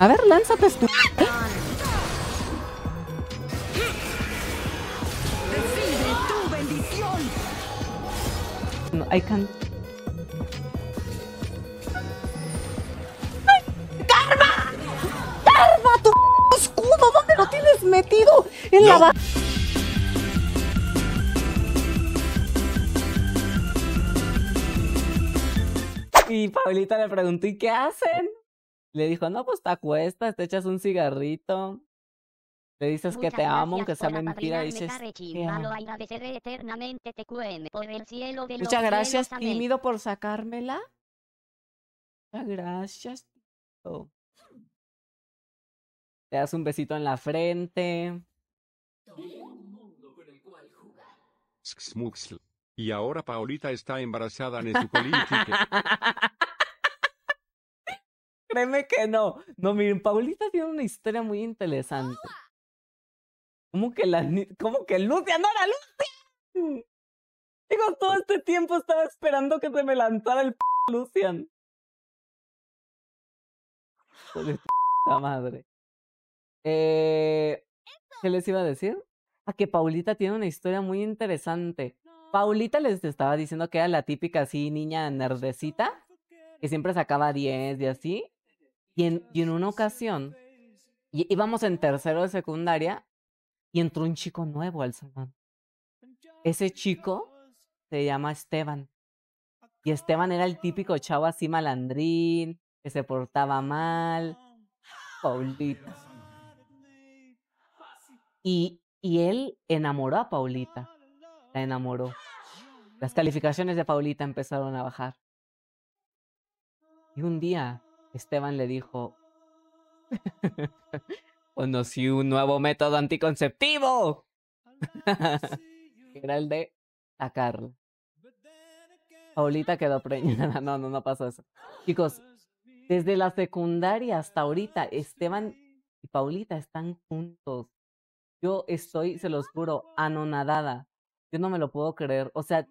A ver, lánzate, tú. No, I can't. ¡Ay! ¡Karma! ¡Karma! ¡Tu escudo! ¿Dónde lo tienes metido? En la Y Pablita le preguntó, ¿y qué hacen? Le dijo, no, pues te acuestas, te echas un cigarrito, le dices que te amo, que sea mentira, dices... Muchas gracias, tímido, por sacármela. Muchas gracias, Te das un besito en la frente. Y ahora Paulita está embarazada en su política. Créeme que no. No, miren, Paulita tiene una historia muy interesante. ¡Ah! ¿Cómo que la ¿Cómo que Lucia no era Lucian? Digo, todo este tiempo estaba esperando que se me lanzara el p Lucian. La madre. Eh, ¿Qué les iba a decir? A ah, que Paulita tiene una historia muy interesante. Paulita les estaba diciendo que era la típica así niña nerdecita, que siempre sacaba 10 y así, y en, una ocasión, íbamos en tercero de secundaria y entró un chico nuevo al salón. Ese chico se llama Esteban. Y Esteban era el típico chavo así malandrín, que se portaba mal. Paulita. y él enamoró a Paulita. La enamoró. Las calificaciones de Paulita empezaron a bajar. Y un día Esteban le dijo, conocí un nuevo método anticonceptivo, era el de sacarla. Paulita quedó preñada. No, no, no pasó eso. Chicos, desde la secundaria hasta ahorita, Esteban y Paulita están juntos. Yo estoy, se los juro, anonadada. Yo no me lo puedo creer. O sea,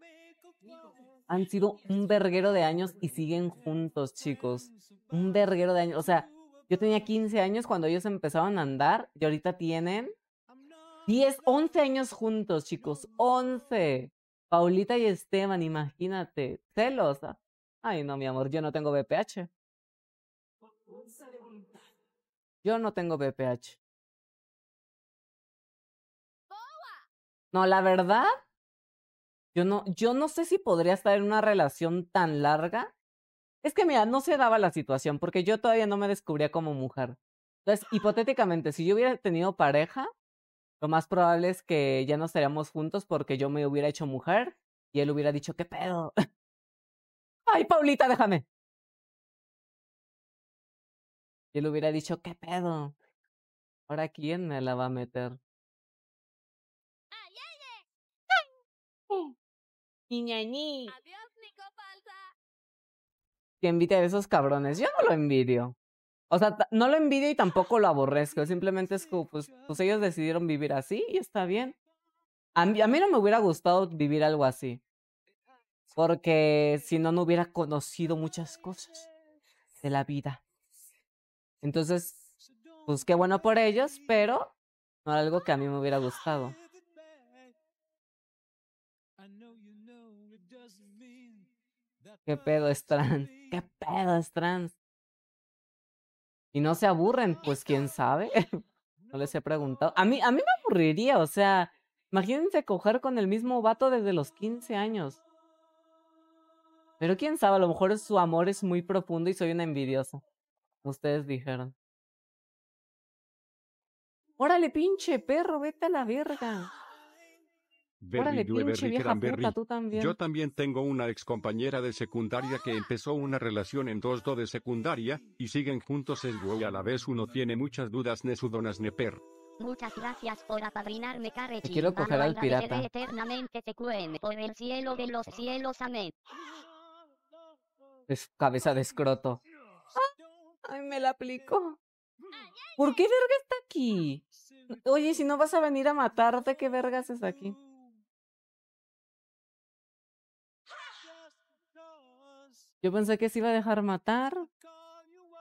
han sido un verguero de años y siguen juntos, chicos. Un verguero de años. O sea, yo tenía 15 años cuando ellos empezaron a andar y ahorita tienen 10, 11 años juntos, chicos. 11. Paulita y Esteban, imagínate. Celosa. Ay, no, mi amor, yo no tengo BPH. Yo no tengo BPH. No, la verdad, yo no, yo no sé si podría estar en una relación tan larga. Es que mira, no se daba la situación porque yo todavía no me descubría como mujer. Entonces, hipotéticamente, si yo hubiera tenido pareja, lo más probable es que ya no estaríamos juntos porque yo me hubiera hecho mujer y él hubiera dicho, ¿qué pedo? Ay, Paulita, déjame. Y él hubiera dicho, ¿qué pedo? ¿Ahora quién me la va a meter? Niña Adiós, Nico Que a esos cabrones. Yo no lo envidio. O sea, no lo envidio y tampoco lo aborrezco. Simplemente es como, pues, pues ellos decidieron vivir así y está bien. A mí, a mí no me hubiera gustado vivir algo así. Porque si no, no hubiera conocido muchas cosas de la vida. Entonces, pues qué bueno por ellos, pero no era algo que a mí me hubiera gustado. ¿Qué pedo es trans? ¿Qué pedo es trans? Y no se aburren, pues quién sabe. no les he preguntado. A mí, a mí me aburriría, o sea, imagínense coger con el mismo vato desde los 15 años. Pero quién sabe, a lo mejor su amor es muy profundo y soy una envidiosa. Ustedes dijeron. Órale, pinche perro, vete a la verga. Berry Berry, Yo también tengo una excompañera de secundaria que empezó una relación en 2-2 de secundaria, y siguen juntos en WoW a la vez uno tiene muchas dudas ne donas ne per. Muchas gracias por apadrinarme, Carechi. Quiero coger al pirata. por el cielo de los cielos, amén. Es cabeza de escroto. Ay, me la aplicó. ¿Por qué verga está aquí? Oye, si no vas a venir a matarte, ¿qué vergas es aquí? Yo pensé que se iba a dejar matar.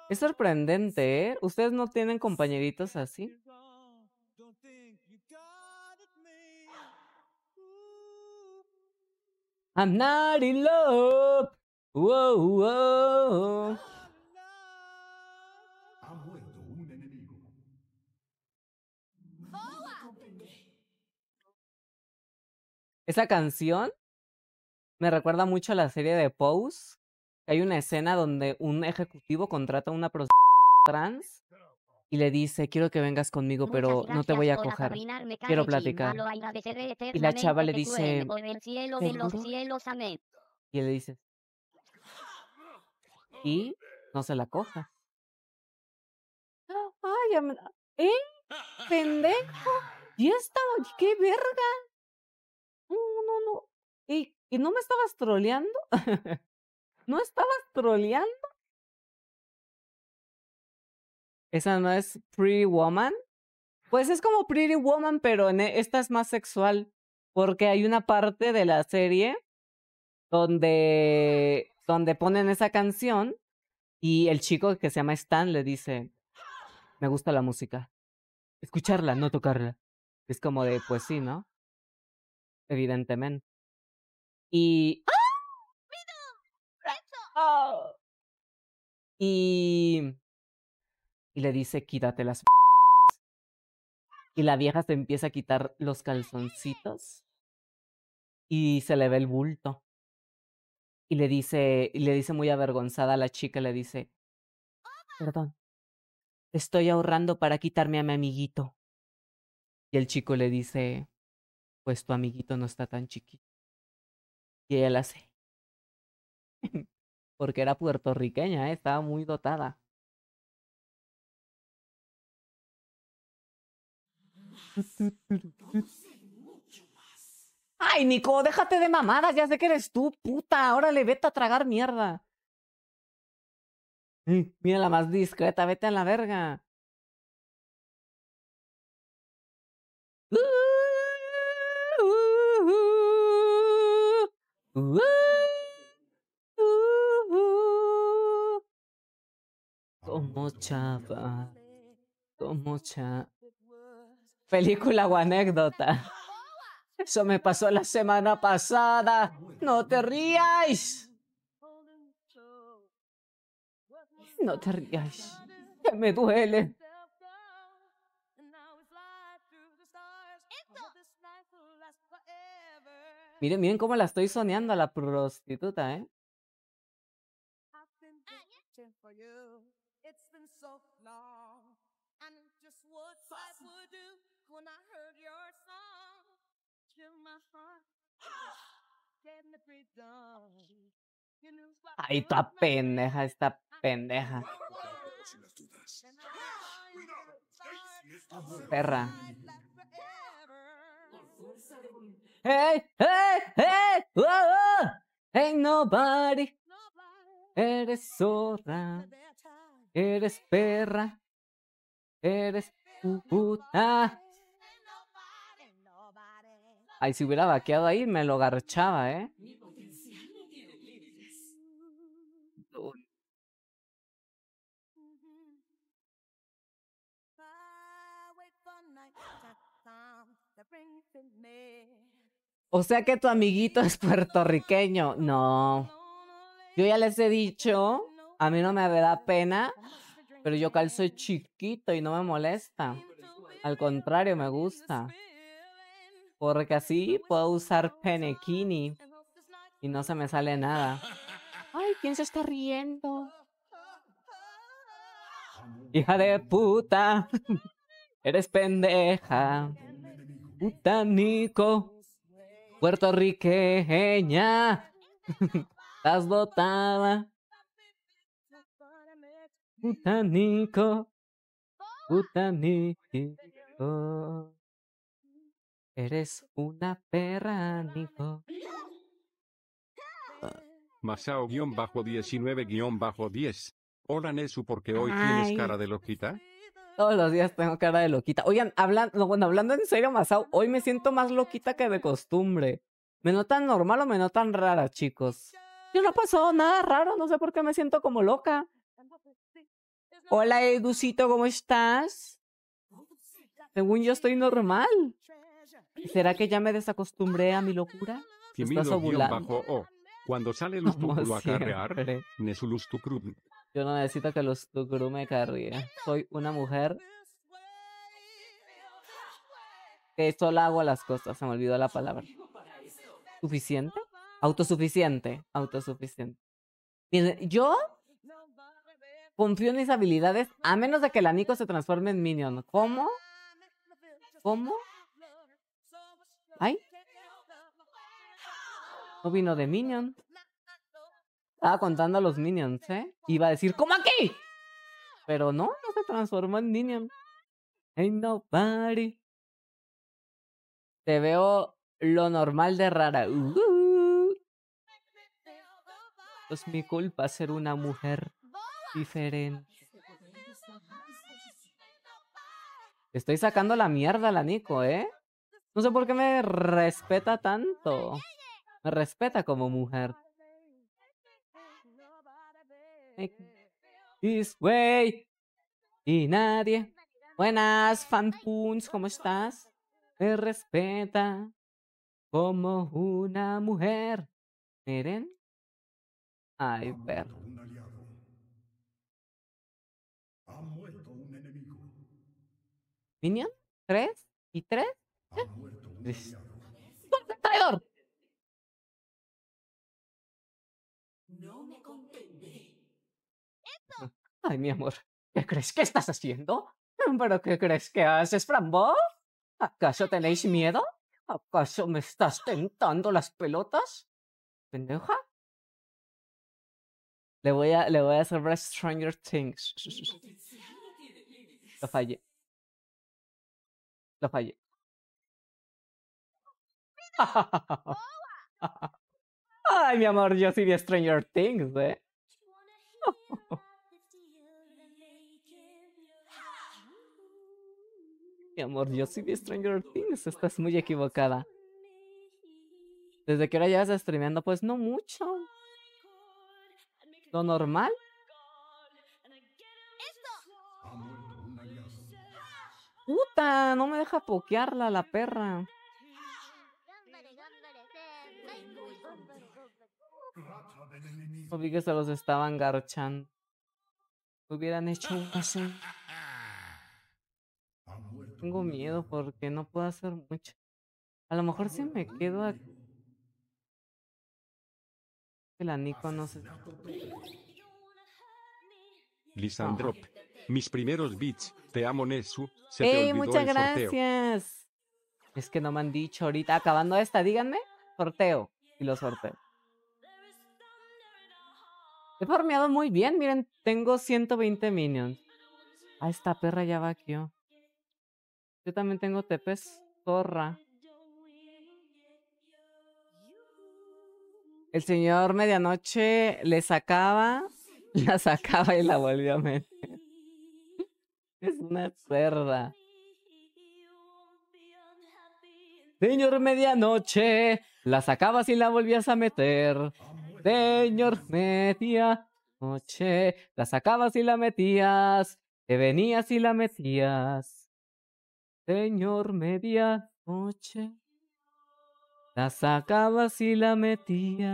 Es sorprendente, ¿eh? ¿Ustedes no tienen compañeritos así? I'm not in love. Esa canción me recuerda mucho a la serie de Pose hay una escena donde un ejecutivo contrata a una trans y le dice, quiero que vengas conmigo, pero no te voy a coger. Quiero platicar. Y la chava le dice, Y le dice, y no se la coja. Ay, ¿eh? Pendejo. Ya esta? ¿Qué verga? No, no, no. ¿Y, ¿y no me estabas troleando? ¿No estabas troleando? ¿Esa no es Pretty Woman? Pues es como Pretty Woman, pero e, esta es más sexual. Porque hay una parte de la serie donde, donde ponen esa canción y el chico que se llama Stan le dice, me gusta la música. Escucharla, no tocarla. Es como de, pues sí, ¿no? Evidentemente. Y... Y, y le dice, quítate las... Y la vieja se empieza a quitar los calzoncitos y se le ve el bulto. Y le dice, y le dice muy avergonzada a la chica, le dice, perdón, estoy ahorrando para quitarme a mi amiguito. Y el chico le dice, pues tu amiguito no está tan chiquito. Y ella la hace porque era puertorriqueña, ¿eh? estaba muy dotada. Ay, Nico, déjate de mamadas, ya sé que eres tú, puta. Órale, vete a tragar mierda. Mira la más discreta, vete a la verga. Como chava, como chava, película o anécdota. Eso me pasó la semana pasada. No te ríais. No te ríais. Que me duele. Miren, miren cómo la estoy soñando a la prostituta, ¿eh? Ay, está pendeja, esta pendeja. Perra. Hey, hey, hey, Oh, oh. nobody. Eres zorra. Eres perra. Eres puta. Ay, si hubiera vaqueado ahí, me lo garchaba, ¿eh? O sea que tu amiguito es puertorriqueño. No. Yo ya les he dicho, a mí no me da pena, pero yo calzo chiquito y no me molesta. Al contrario, me gusta. Porque así puedo usar penequini y no se me sale nada. Ay, ¿quién se está riendo? Hija de puta. Eres pendeja. Puta Nico. Puertorriqueña. Estás botada. Puta Nico. Puta Nico. Eres una perra, Nico. Ah, Masao-19-10. Hola Nesu, qué hoy tienes cara de loquita. Todos los días tengo cara de loquita. Oigan, hablando, bueno, hablando en serio, Masao, hoy me siento más loquita que de costumbre. ¿Me notan normal o me notan rara, chicos? Yo no pasó nada raro, no sé por qué me siento como loca. Hola, Educito, ¿cómo estás? Según yo estoy normal. ¿Será que ya me desacostumbré a mi locura? Estás ovulando. Cuando sale el mm. Yo no necesito que los Tucrum me cargue. Soy una mujer que solo hago las cosas. Se me olvidó la palabra. ¿Suficiente? Autosuficiente. Autosuficiente. yo confío en mis habilidades a menos de que el anico se transforme en minion. ¿Cómo? ¿Cómo? ¿No vino de Minion? Estaba contando a los Minions, ¿eh? Iba a decir, ¿cómo aquí? Pero no, no se transformó en Minion. Ain't nobody. Te veo lo normal de rara. Uh-huh. Es mi culpa ser una mujer diferente. Estoy sacando la mierda la Nico, ¿eh? No sé por qué me respeta tanto. Me respeta como mujer. This way. Y nadie. Buenas, fanpuns, ¿cómo estás? Me respeta como una mujer. Miren. Ay, ver. ¿Minion? ¿Tres? ¿Y tres? traidor! Ay, mi amor, ¿qué crees que estás haciendo? ¿Pero qué crees que haces, Frambo? ¿Acaso tenéis miedo? ¿Acaso me estás tentando las pelotas? ¿Pendeja? Le voy a, le voy a hacer Stranger Things. Lo fallé. Lo fallé. Ay, mi amor, yo sí vi Stranger Things, ¿eh? mi amor, yo sí vi Stranger Things, estás muy equivocada. ¿Desde que hora llevas streameando? Pues no mucho. ¿Lo normal? ¡Puta! No me deja pokearla la perra. no se los estaban garchando. Hubieran hecho un caso. Tengo miedo porque no puedo hacer mucho. A lo mejor si me quedo aquí. El Anico no se. Lisandrop. Mis primeros beats. Te amo, Nesu. Se muchas gracias! Es que no me han dicho ahorita, acabando esta, díganme, sorteo. Y lo sorteo. He farmeado muy bien, miren, tengo 120 minions. Ah, esta perra ya va yo. Yo también tengo tepes, zorra. El señor medianoche le sacaba, la sacaba y la volvió a meter. Es una cerda. Señor medianoche, la sacabas y la volvías a meter señor, media noche. La sacabas y la metías, te venías y la metías. Señor, media noche. La sacabas y la metías.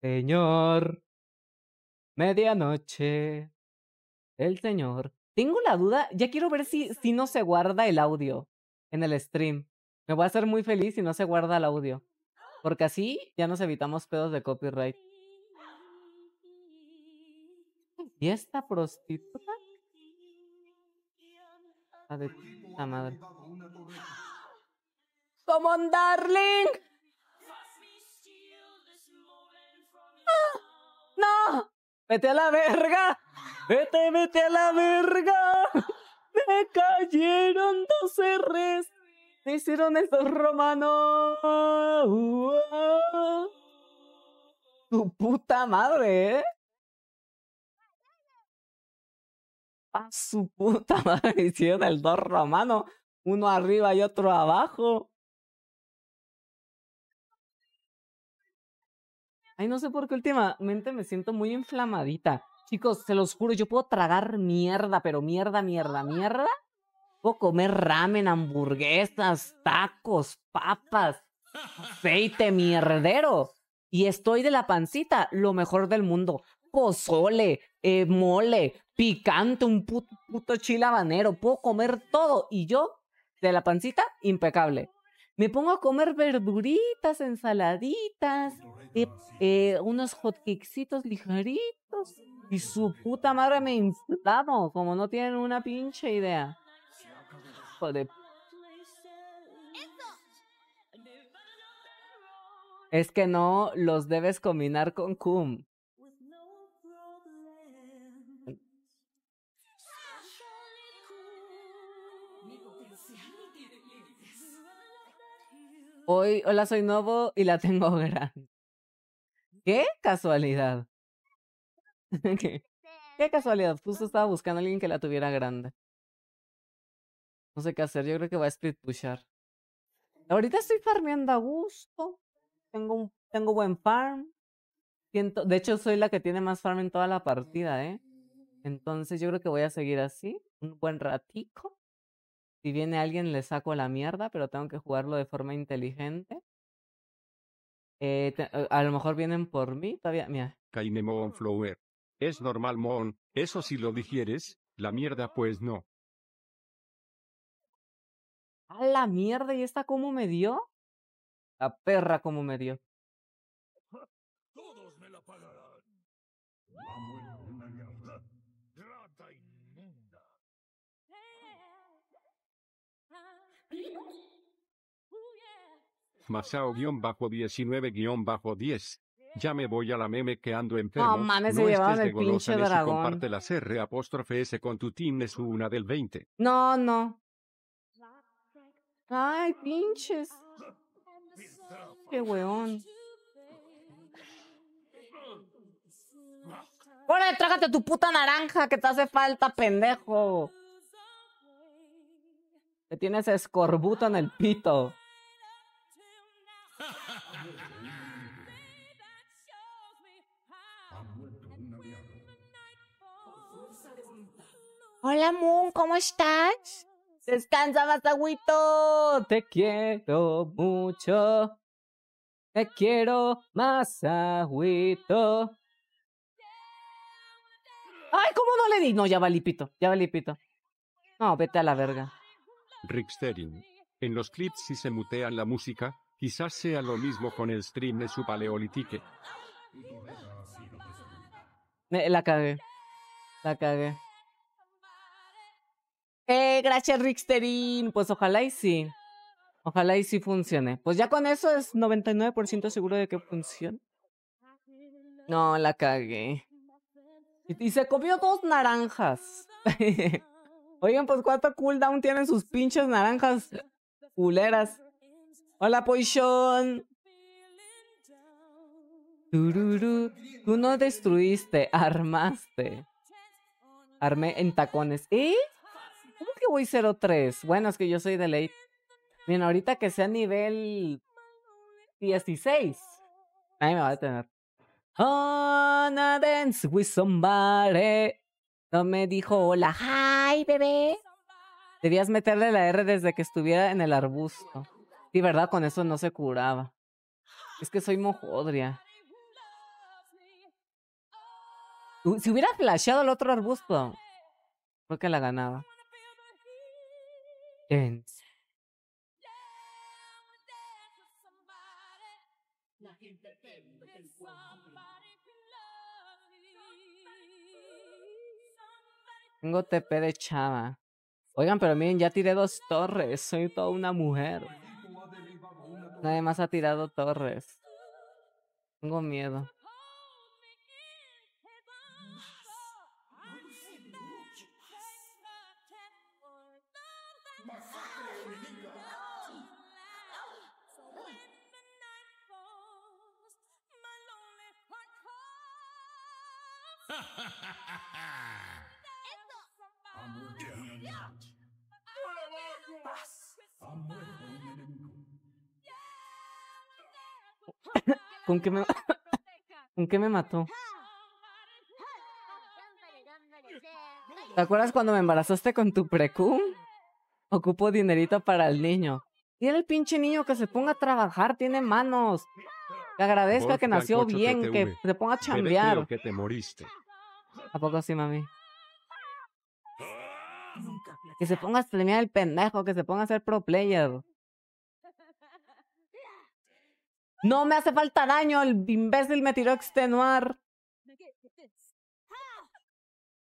Señor, medianoche. El señor. Tengo la duda, ya quiero ver si, si no se guarda el audio en el stream. Me voy a hacer muy feliz si no se guarda el audio. Porque así ya nos evitamos pedos de copyright. ¿Y esta prostituta? La de madre. ¡Como darling! ¡Ah! a la verga! ¡Vete, vete a la verga! ¡Me cayeron dos R's! hicieron estos romanos? ¡Tu puta madre, eh! A su puta madre hicieron el dos romano, uno arriba y otro abajo. Ay, no sé por qué últimamente me siento muy inflamadita. Chicos, se los juro, yo puedo tragar mierda, pero mierda, mierda, mierda puedo comer ramen, hamburguesas, tacos, papas, aceite mierdero. Y estoy de la pancita, lo mejor del mundo. Pozole, eh, mole, picante, un puto, chile habanero. Puedo comer todo. Y yo, de la pancita, impecable. Me pongo a comer verduritas, ensaladitas, eh, eh, unos hotcakesitos ligeritos. Y su puta madre me inflamo, como no tienen una pinche idea. Es que no los debes combinar con cum. Hoy, hola, soy Novo y la tengo grande. ¡Qué casualidad! ¿Qué? casualidad! Justo estaba buscando a alguien que la tuviera grande. No sé qué hacer. Yo creo que va a split pushar. Ahorita estoy farmeando a gusto. Tengo, un, tengo buen farm. Siento, de hecho, soy la que tiene más farm en toda la partida, ¿eh? Entonces yo creo que voy a seguir así. Un buen ratico. Si viene alguien le saco la mierda, pero tengo que jugarlo de forma inteligente. Eh, eh, a lo mejor vienen por mí todavía. Mira. Kaine Flower. Es normal, Mon. Eso si lo digieres, la mierda pues no. ¡A la mierda! ¿Y esta cómo me dio? La perra cómo me dio. Todos me la pagarán. Vamos en una yarda. Rata inmunda. Masao-19-10. Ya me voy a la meme que ando enfermo. Oh, mames, no se estés el pinche dragón. Comparte la R apóstrofe S con tu team es una del 20. No, no. Ay, pinches. Qué weón. Hola, trágate tu puta naranja que te hace falta, pendejo. Te tienes escorbuto en el pito. Hola, Moon, ¿cómo estás? Descansa, más agüito, Te quiero mucho. Te quiero, agüito. Ay, ¿cómo no le di? No, ya va Lipito, ya va Lipito. No, vete a la verga. Rick Sterling, En los clips si se mutean la música, quizás sea lo mismo con el stream de su paleolitique. Eh, la cagué. La cagué. Eh, gracias, Ricksterín! Pues ojalá y sí. Ojalá y sí funcione. Pues ya con eso es 99% seguro de que funciona. No, la cagué. Y, se comió dos naranjas. Oigan, pues cuánto cooldown tienen sus pinches naranjas culeras. Hola, Poison. Tú no destruiste, armaste. Armé en tacones. ¿Y? ¿Eh? voy Bueno, es que yo soy de late. Bien, ahorita que sea nivel 16. Ahí me va a detener. Oh, dance No me dijo hola. Hi, bebé. Debías meterle la R desde que estuviera en el arbusto. Y verdad, con eso no se curaba. Es que soy mojodria. Si hubiera flasheado el otro arbusto, creo que la ganaba. Tengo TP de chava. Oigan, pero miren, ya tiré dos torres. Soy toda una mujer. Nadie más ha tirado torres. Tengo miedo. ¿Con qué me... ¿Con qué me mató? ¿Te acuerdas cuando me embarazaste con tu precu? ocupo dinerito para el niño. Y el pinche niño que se ponga a trabajar, tiene manos. Le agradezco que nació bien, que se ponga a chambear. ¿A poco sí, mami? Que se ponga a streamear el pendejo, que se ponga a ser pro player. No me hace falta daño, el imbécil me tiró a extenuar.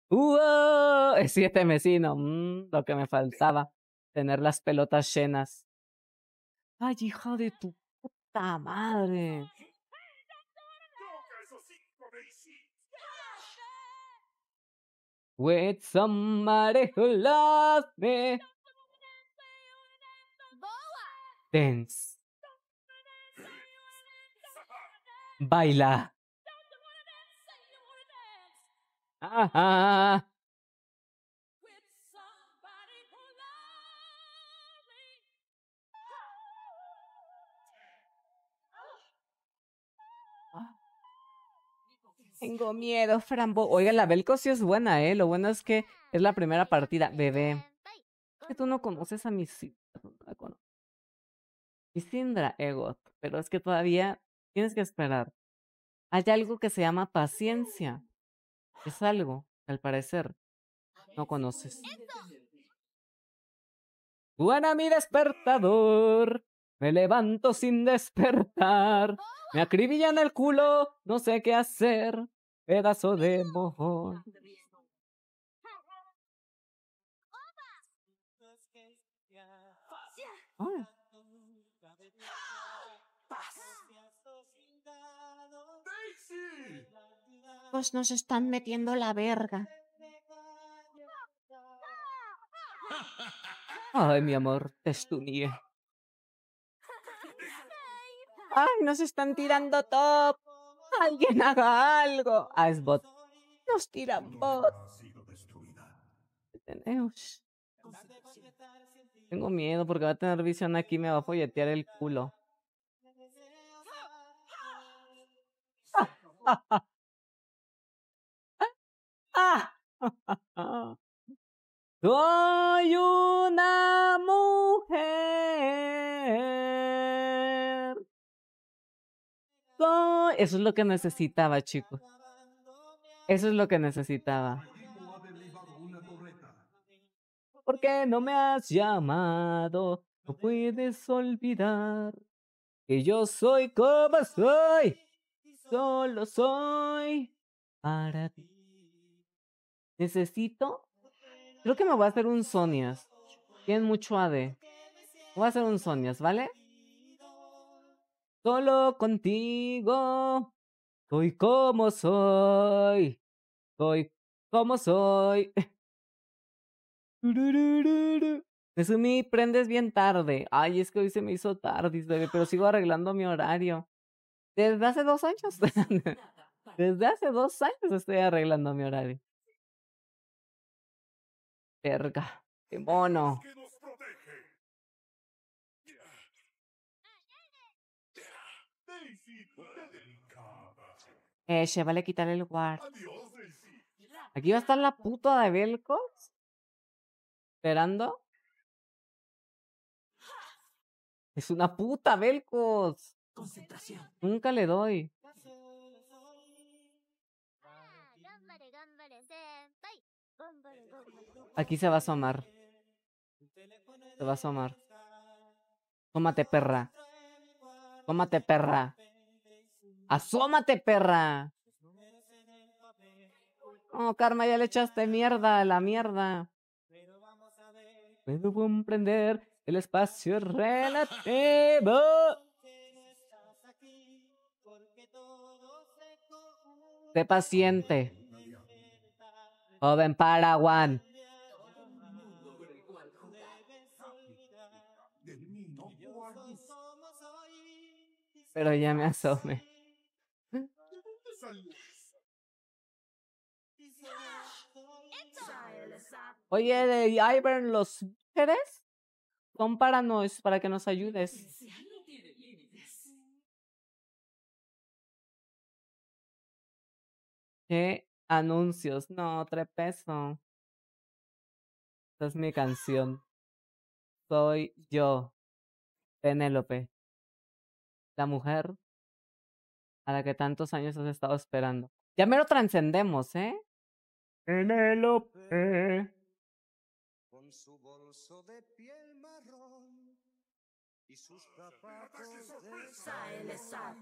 Uh, es siete vecino, mm, lo que me faltaba tener las pelotas llenas. ¡Ay, hija de tu puta madre! With somebody who loves Dance. Baila. Ajá. Tengo miedo, Frambo. Oiga, la Belco sí es buena, ¿eh? Lo bueno es que es la primera partida, bebé. Es que tú no conoces a mi Y Sindra, Egot, pero es que todavía tienes que esperar. Hay algo que se llama paciencia. Es algo, al parecer, no conoces. ¡Buena mi despertador. Me levanto sin despertar. Me en el culo, no sé qué hacer. Pedazo de mojón. Pues nos están metiendo la verga. Ay, mi amor, te ¡Ay, nos están tirando top! ¡Alguien haga algo! Ah, es bot. Nos tiran bot. Tengo miedo porque va a tener visión aquí y me va a folletear el culo. Soy una mujer. Eso es lo que necesitaba, chicos. Eso es lo que necesitaba. ¿Por qué no me has llamado? No puedes olvidar que yo soy como soy. Solo soy para ti. Necesito. Creo que me voy a hacer un Sonias. Tienen mucho AD. Voy a hacer un Sonias, ¿vale? Solo contigo soy como soy. Soy como soy. me Sumí prendes bien tarde. Ay, es que hoy se me hizo tarde, pero sigo arreglando mi horario. Desde hace dos años. Desde hace dos años estoy arreglando mi horario. Verga, qué mono. Eh, se vale quitar el guard. Aquí va a estar la puta de Belcos Esperando. Es una puta Belcos. Nunca le doy. Aquí se va a asomar. Se va a asomar. Tómate, perra. Tómate, perra. Asómate, perra. Oh, Karma, ya le echaste mierda a la mierda. Puedo comprender el espacio relativo. Sé paciente. Joven Paraguan. Pero ya me asome. ¡ah! Oye, de Ivern Los Mujeres, compáranos para que nos ayudes. ¿Qué anuncios? No, trepeso Esta es mi canción. Soy yo, Penélope, la mujer a la que tantos años has estado esperando. Ya me lo trascendemos, ¿eh? en el ope. Con su bolso de piel marrón y sus zapatos de Saelesa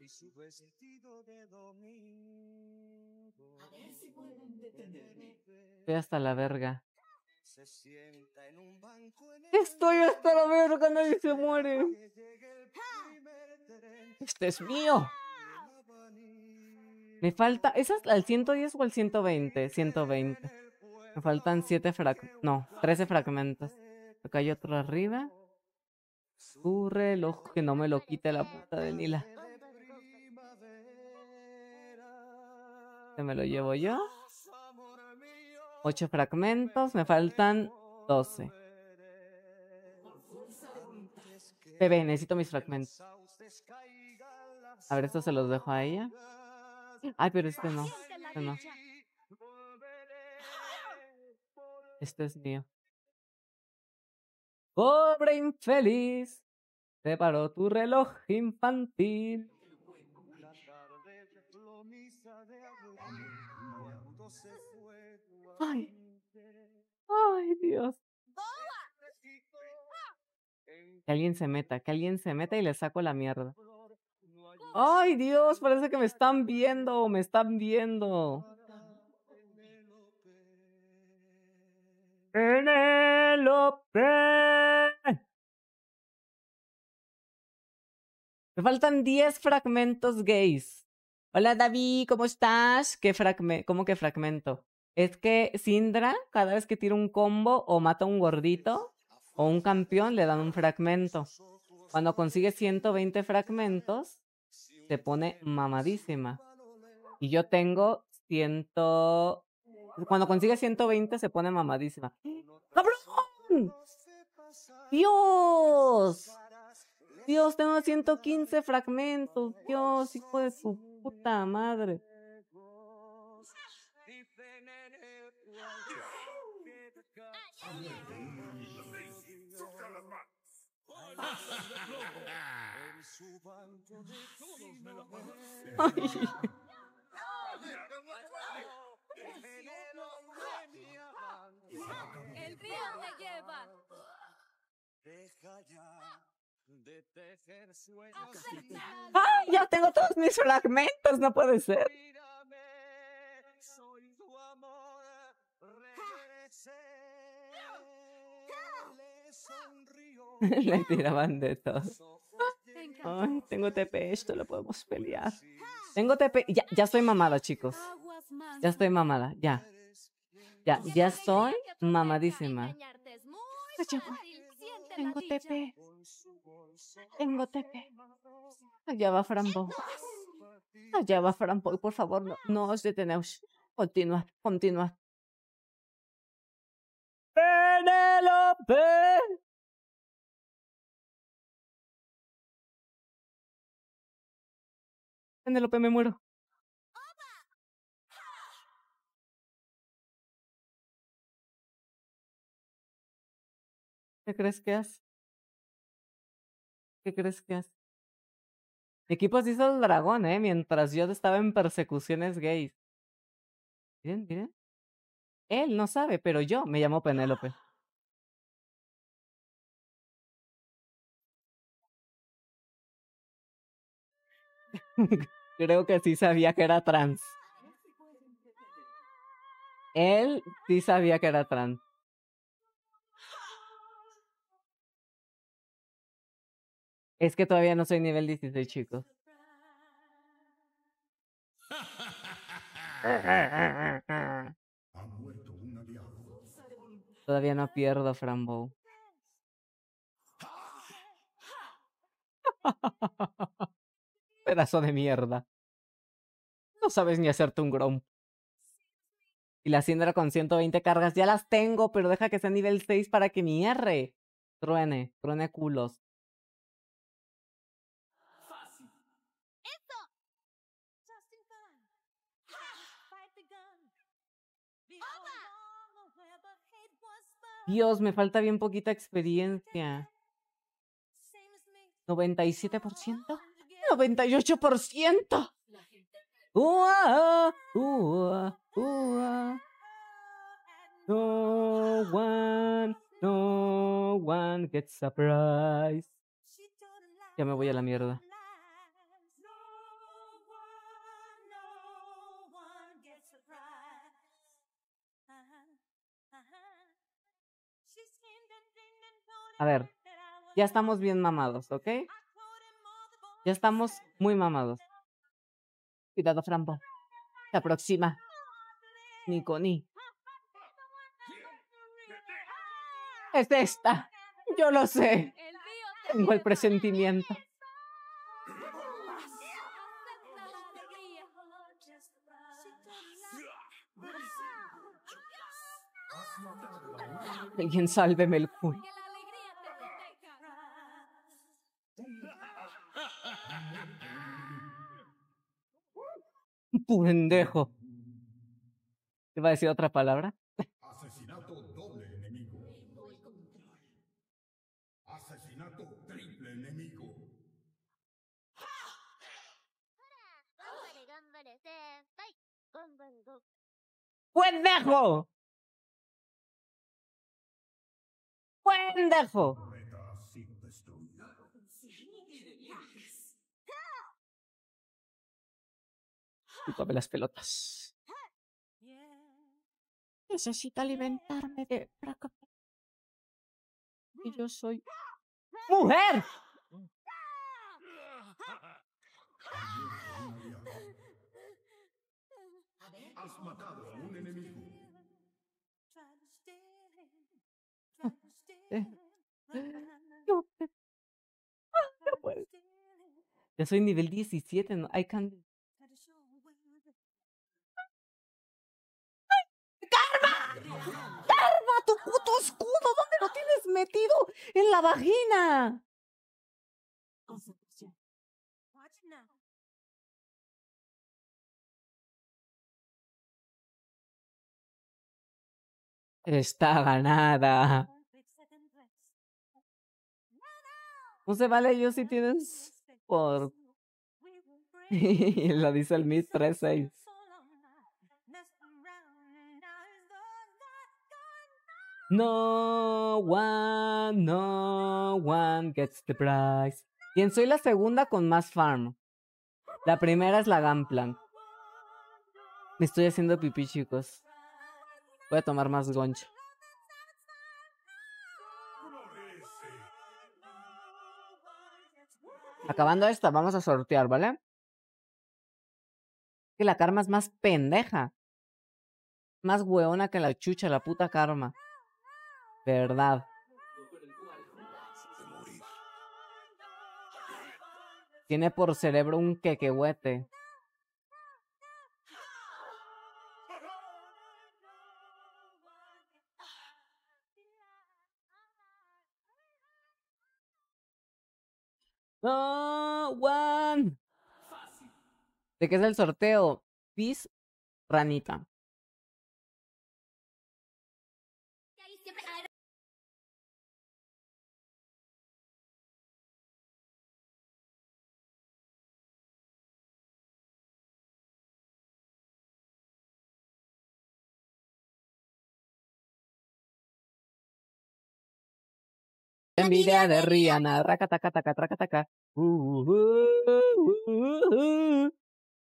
y su vestido de domingo. A ver si pueden detenerme. Ve hasta la verga. Se sienta en un banco en Estoy hasta la verga, nadie se muere. Este es mío. Me falta. ¿Esa es al 110 o al 120? 120. Me faltan 7 fragmentos. No, 13 fragmentos. Acá hay otro arriba. Su reloj que no me lo quite la puta de Nila. Se ¿Este me lo llevo yo. 8 fragmentos. Me faltan 12. Bebé, necesito mis fragmentos. A ver, esto se los dejo a ella. Ay, pero este no. Este no. Este es mío. Pobre infeliz, Preparó tu reloj infantil. Ay, ay, Dios. Que alguien se meta, que alguien se meta y le saco la mierda. Ay Dios, parece que me están viendo, me están viendo. ¡En Penélope. Me faltan 10 fragmentos gays. Hola David, ¿cómo estás? ¿Qué ¿Cómo que fragmento? Es que Sindra, cada vez que tira un combo o mata a un gordito o un campeón, le dan un fragmento. Cuando consigue 120 fragmentos, se pone mamadísima. Y yo tengo ciento... Cuando consigue 120 se pone mamadísima. ¡Cabrón! ¡Dios! Dios, tengo 115 fragmentos. Dios, hijo de su puta madre. El río me lleva. Deja ya de tejer sueños. ¡Ah! Ya tengo todos mis fragmentos, no puede ser. soy tu amor. Regresé. Le tiraban de todo tengo TP, esto lo podemos pelear. Tengo TP. Ya, ya estoy mamada, chicos. Ya estoy mamada, ya. Ya, ya estoy mamadísima. Tengo TP. Tengo TP. Allá va Frambo. Allá va Frambo. Por favor, no, os detenéis, Continúa, continúa. Penelope Penélope, me muero. ¿Qué crees que haces? ¿Qué crees que haces? Equipos hizo el dragón, ¿eh? Mientras yo estaba en persecuciones gays. Miren, miren. Él no sabe, pero yo me llamo Penélope. Creo que sí sabía que era trans. Él sí sabía que era trans. Es que todavía no soy nivel 16, chicos. Todavía no pierdo, Frambo. Pedazo de mierda. No sabes ni hacerte un grom. Y la cindera con 120 cargas, ya las tengo, pero deja que sea nivel 6 para que mi R truene, truene culos. Dios, me falta bien poquita experiencia. ¿97%? 98%. y ocho por ciento Ya me voy a la mierda. A ver, ya estamos bien mamados, ¿ok? Ya estamos muy mamados. Cuidado, Frambo. Se aproxima. ni. Es esta. Yo lo sé. Tengo el presentimiento. Alguien sálveme el culo. Tu pendejo. ¿Te va a decir otra palabra? Asesinato doble enemigo. Asesinato triple enemigo. ¡Pendejo! ¡Pendejo! Discúlpame las pelotas. Necesito alimentarme de Y yo soy... ¡Mujer! Has matado a un enemigo. No, no puedo. Ya soy nivel 17, no, I can't ¡Tu escudo, ¿dónde lo tienes metido? En la vagina. Está ganada. No se vale, yo si tienes por. la dice el Miss 36. No one, no one gets the prize. Bien, soy la segunda con más farm. La primera es la Gamplan. Me estoy haciendo pipí, chicos. Voy a tomar más goncha. Acabando esta, vamos a sortear, ¿vale? Que la karma es más pendeja. Más hueona que la chucha, la puta karma verdad. Tiene por cerebro un quequehuete. No one. ¿De qué es el sorteo? Pis Ranita. Envidia de Rihanna,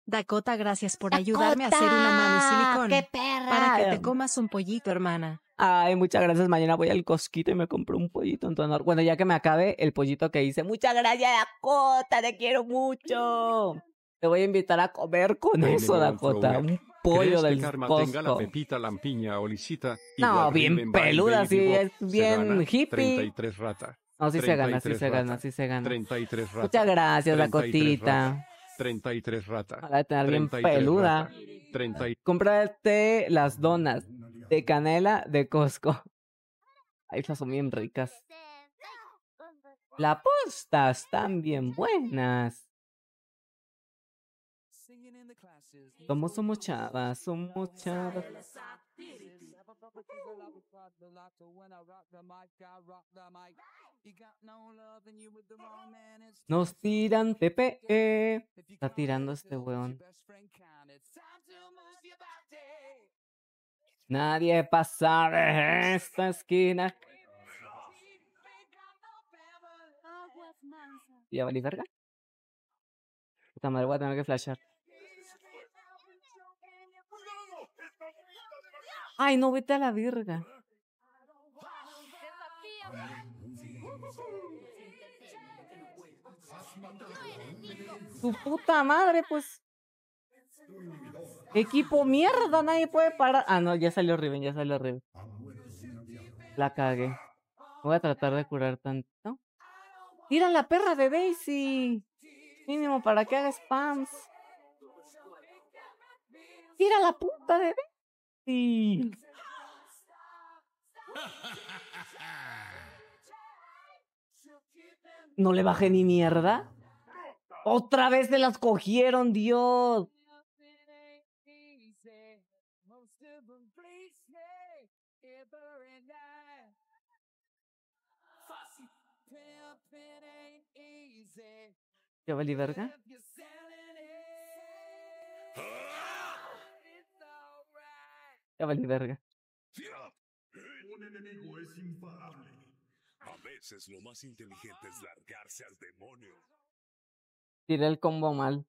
Dakota, gracias por ayudarme a hacer una mano silicón. Para que te comas un pollito, hermana. Ay, muchas gracias. Mañana voy al cosquito y me compro un pollito en tu honor. Bueno, ya que me acabe el pollito que hice. Muchas gracias, Dakota. Te quiero mucho. Te voy a invitar a comer con eso, Dakota pollo del Costco. tenga la pepita, lampiña o lisita? no, bien peluda, sí, es bien hippie. 33 rata. No, sí se gana, sí se gana, sí se gana. 33 rata. Muchas gracias, la cotita. 33 rata. Para tener bien peluda. Comprate las donas de canela de Costco. Ahí las son bien ricas. Las postas están bien buenas. Somos somos chavas, somos chavas. Nos tiran Pepe. Está tirando este weón. Nadie pasa de esta esquina. Ya valí verga. Está madre, voy a tener que flashear Ay, no, vete a la virga. Su puta madre, pues. Equipo mierda, nadie puede parar. Ah, no, ya salió Riven, ya salió Riven. La cagué. Voy a tratar de curar tanto. Tira la perra de Daisy. Mínimo para que haga spams. Tira la puta de Daisy. No le bajé ni mierda. Otra vez se las cogieron, Dios. ¿Qué valí verga. Ya verga. es A veces lo más inteligente es largarse demonio. Tiré el combo mal.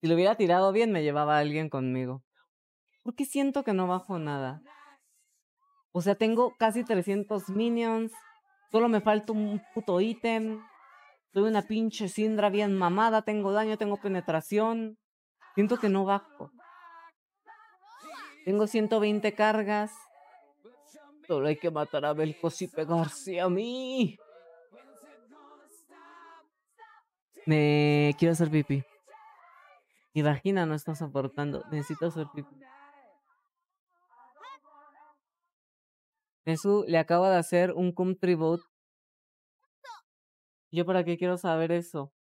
Si lo hubiera tirado bien, me llevaba a alguien conmigo. ¿Por qué siento que no bajo nada. O sea, tengo casi 300 minions. Solo me falta un puto ítem. Soy una pinche Sindra bien mamada. Tengo daño, tengo penetración. Siento que no bajo. Tengo 120 cargas. Solo hay que matar a Belcos y pegarse a mí. Me quiero hacer pipí. Imagina no estás soportando. Necesito hacer pipí. Jesús le acaba de hacer un cum tribute. ¿Yo para qué quiero saber eso?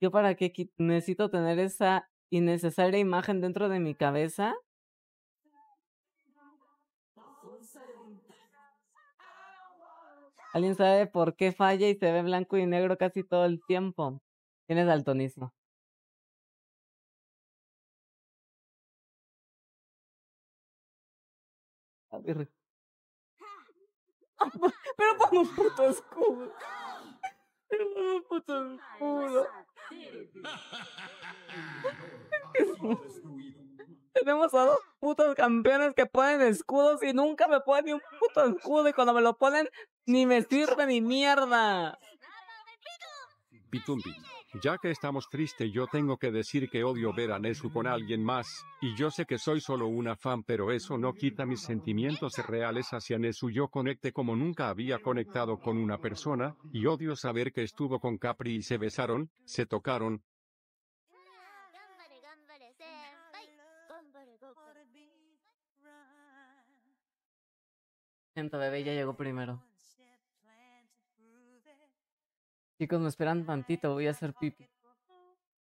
¿Yo para qué necesito tener esa innecesaria imagen dentro de mi cabeza? ¿Alguien sabe por qué falla y se ve blanco y negro casi todo el tiempo? Tienes daltonismo. Pero pon un puto escudo. Pero pon un puto escudo. Tenemos a dos putos campeones que ponen escudos y nunca me ponen ni un puto escudo. Y cuando me lo ponen, ni me sirve mi mierda. Pitumpi. Ya que estamos tristes, yo tengo que decir que odio ver a Nesu con alguien más, y yo sé que soy solo una fan, pero eso no quita mis sentimientos reales hacia Nesu. Yo conecté como nunca había conectado con una persona, y odio saber que estuvo con Capri y se besaron, se tocaron. Siento, bebé, ya llegó primero. Chicos, me esperan tantito, voy a hacer pipi.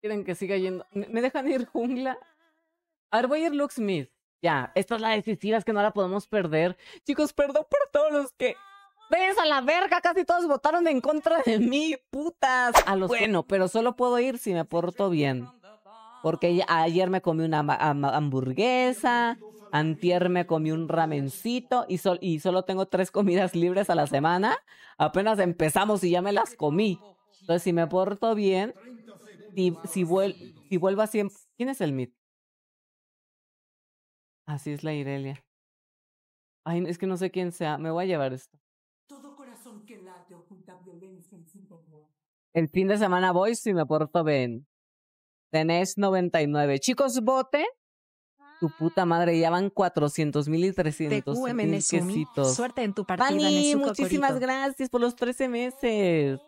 Quieren que siga yendo. ¿Me dejan ir jungla? A ver, voy a ir Luke Smith. Ya, esta es la decisiva, es que no la podemos perder. Chicos, perdón por todos los que... ¡Ves a la verga! Casi todos votaron en contra de mí, putas. bueno, pero solo puedo ir si me porto bien. Porque ayer me comí una hamburguesa, antier me comí un ramencito y, solo tengo tres comidas libres a la semana. Apenas empezamos y ya me las comí. Entonces, si me porto bien, si, si, vuelvo a siempre... ¿Quién es el mit? Así es la Irelia. Ay, es que no sé quién sea. Me voy a llevar esto. Todo corazón que late violencia en El fin de semana voy si me porto bien. Tenés 99. Chicos, voten. Tu puta madre, ya van 400 mil y 300 mil quesitos. Suerte en tu partida, Pani, muchísimas gracias por los 13 meses.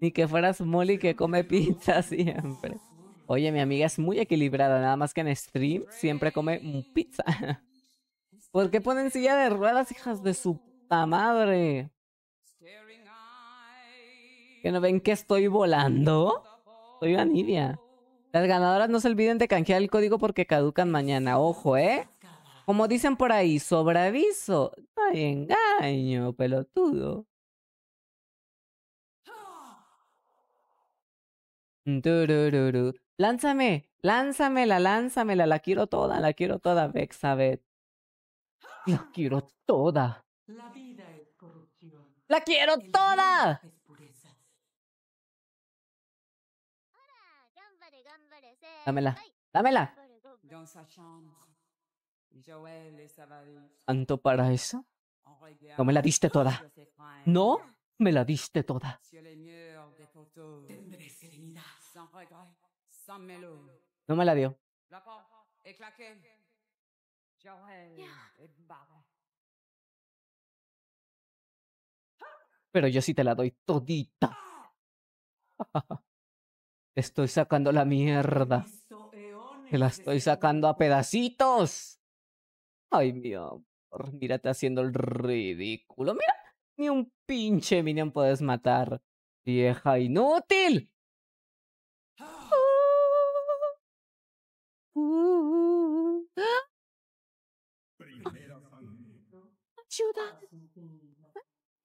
Ni que fueras Molly que come pizza siempre. Oye, mi amiga es muy equilibrada, nada más que en stream siempre come pizza. ¿Por qué ponen silla de ruedas, hijas de su puta madre? ¿Que no ven que estoy volando? Soy una las ganadoras no se olviden de canjear el código porque caducan mañana. Ojo, ¿eh? Como dicen por ahí, sobreaviso. No engaño, pelotudo. Lánzame, lánzamela, lánzamela. La quiero toda, la quiero toda, Bexabeth. La quiero toda. ¡La quiero toda! Dámela. Dámela. ¿Tanto para eso? No me la diste toda. No, me la diste toda. No me la dio. Pero yo sí te la doy todita. Ah! Estoy sacando la mierda. Te la estoy sacando a pedacitos. Ay, mi amor, mírate haciendo el ridículo. Mira, ni un pinche minion puedes matar. Vieja inútil. Ah. Ayuda.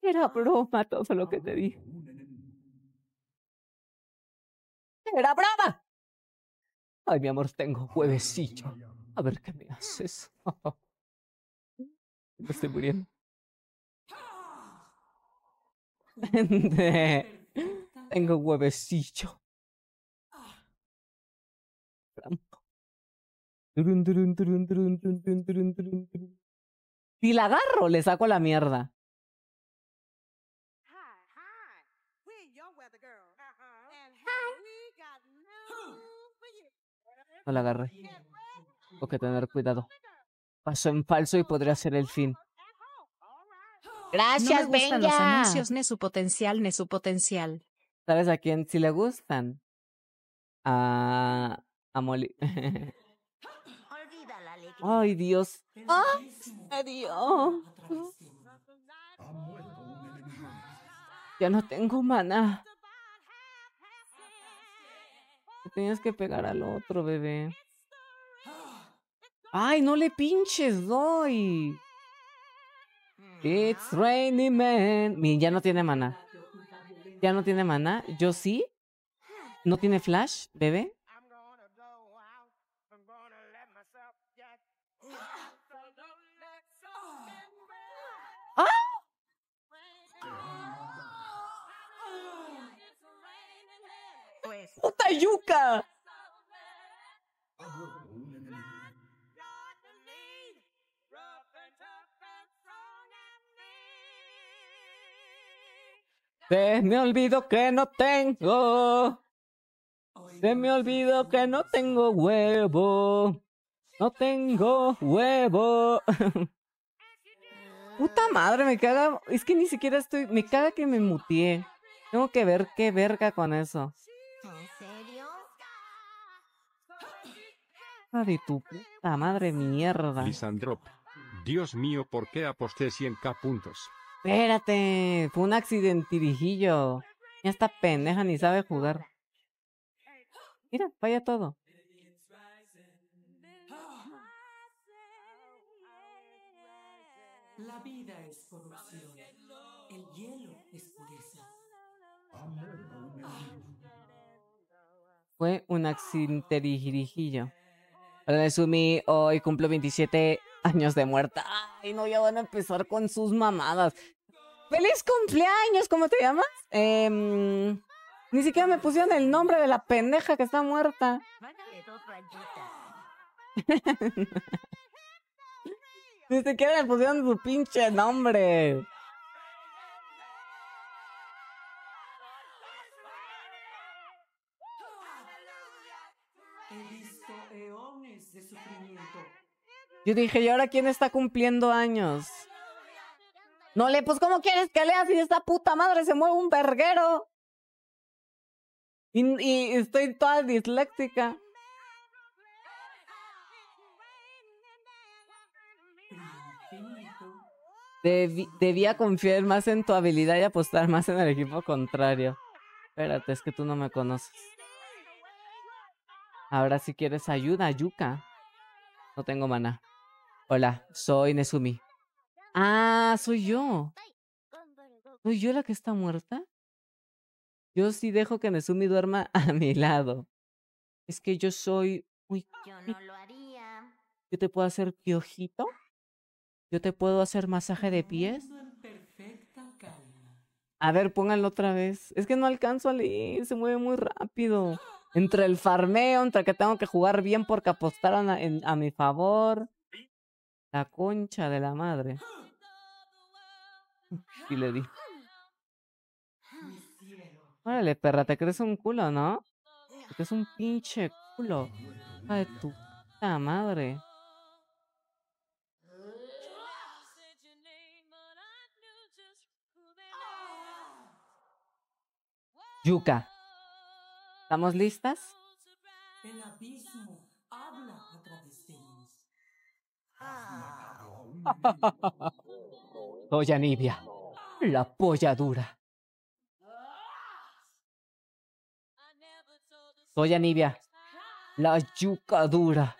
Era broma todo lo que te dije. ¡Era brava! Ah. Ay, mi amor, tengo huevecillo. A ver qué me haces. me estoy muriendo. tengo huevecillo. Ah. Si la agarro, le saco la mierda. No la agarré. Tengo que tener cuidado. Pasó en falso y podría ser el fin. Gracias, no me gustan los anuncios, ni su potencial, ni su potencial. ¿Sabes a quién si le gustan? A. A Molly. Ay, Dios. ¡Ah! ¡Oh! Dios. Ya no tengo maná. Tenías que pegar al otro, bebé. ¡Ay, no le pinches, Doy! It's raining man. ya no tiene mana. Ya no tiene mana. Yo sí. No tiene flash, bebé. yuca. Se me olvido que no tengo. Se me olvido que no tengo huevo. No tengo huevo. Puta madre, me caga. Es que ni siquiera estoy. Me caga que me mutié. Tengo que ver qué verga con eso. hija de tu puta madre mierda. Lisandrop. Dios mío, ¿por qué aposté 100k puntos? Espérate, fue un accidentirijillo. Ya está pendeja ni sabe jugar. Mira, vaya todo. La vida es corrupción. El hielo es pureza. Fue un accidentirijillo. Sumi, hoy cumplo 27 años de muerta. Ay, no, ya van a empezar con sus mamadas. ¡Feliz cumpleaños! ¿Cómo te llamas? Em, ni siquiera me pusieron el nombre de la pendeja que está muerta. ni siquiera me pusieron su pinche nombre. Yo dije, ¿y ahora quién está cumpliendo años? No le, pues ¿cómo quieres que lea si esta puta madre se mueve un verguero? Y, estoy toda disléctica. debía confiar más en tu habilidad y apostar más en el equipo contrario. Espérate, es que tú no me conoces. Ahora si quieres ayuda, Yuka. No tengo mana. Hola, soy Nezumi. Ah, soy yo. ¿Soy yo la que está muerta? Yo sí dejo que Nezumi duerma a mi lado. Es que yo soy muy... Yo no lo haría. Yo te puedo hacer piojito. Yo te puedo hacer masaje de pies. A ver, pónganlo otra vez. Es que no alcanzo a leer, se mueve muy rápido. Entre el farmeo, entre que tengo que jugar bien porque apostaron a mi favor la concha de la madre. Y le di. Órale, perra, te crees un culo, ¿no? Te crees un pinche culo. ay tu puta madre. Yuka. ¿Estamos listas? Soy Nibia, la polla dura. Soy Nibia, la yuca dura.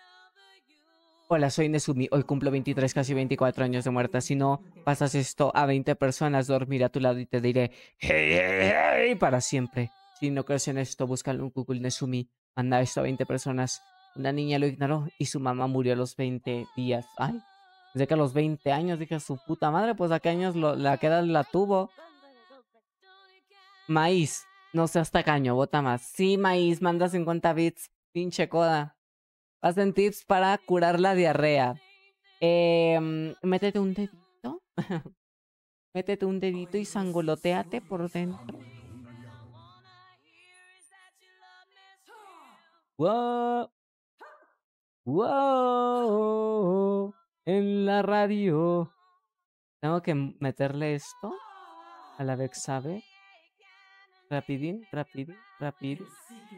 Hola, soy Nesumi. Hoy cumplo 23, casi 24 años de muerta. Si no pasas esto a 20 personas, dormiré a tu lado y te diré hey, hey, hey, para siempre. Si no crees en esto, búscalo en Google Nesumi. Manda esto a 20 personas una niña lo ignoró y su mamá murió a los 20 días. Ay, desde que a los 20 años dije, su puta madre, pues a qué años la queda la tuvo. Maíz, no seas tacaño, bota más. Sí, maíz, manda 50 bits, pinche coda. Pasen tips para curar la diarrea. Em, métete un dedito. métete un dedito y sangoloteate por dentro. Wow. Wow, en la radio. Tengo que meterle esto a la ¿sabe? Rapidín, rapidín, rapidín.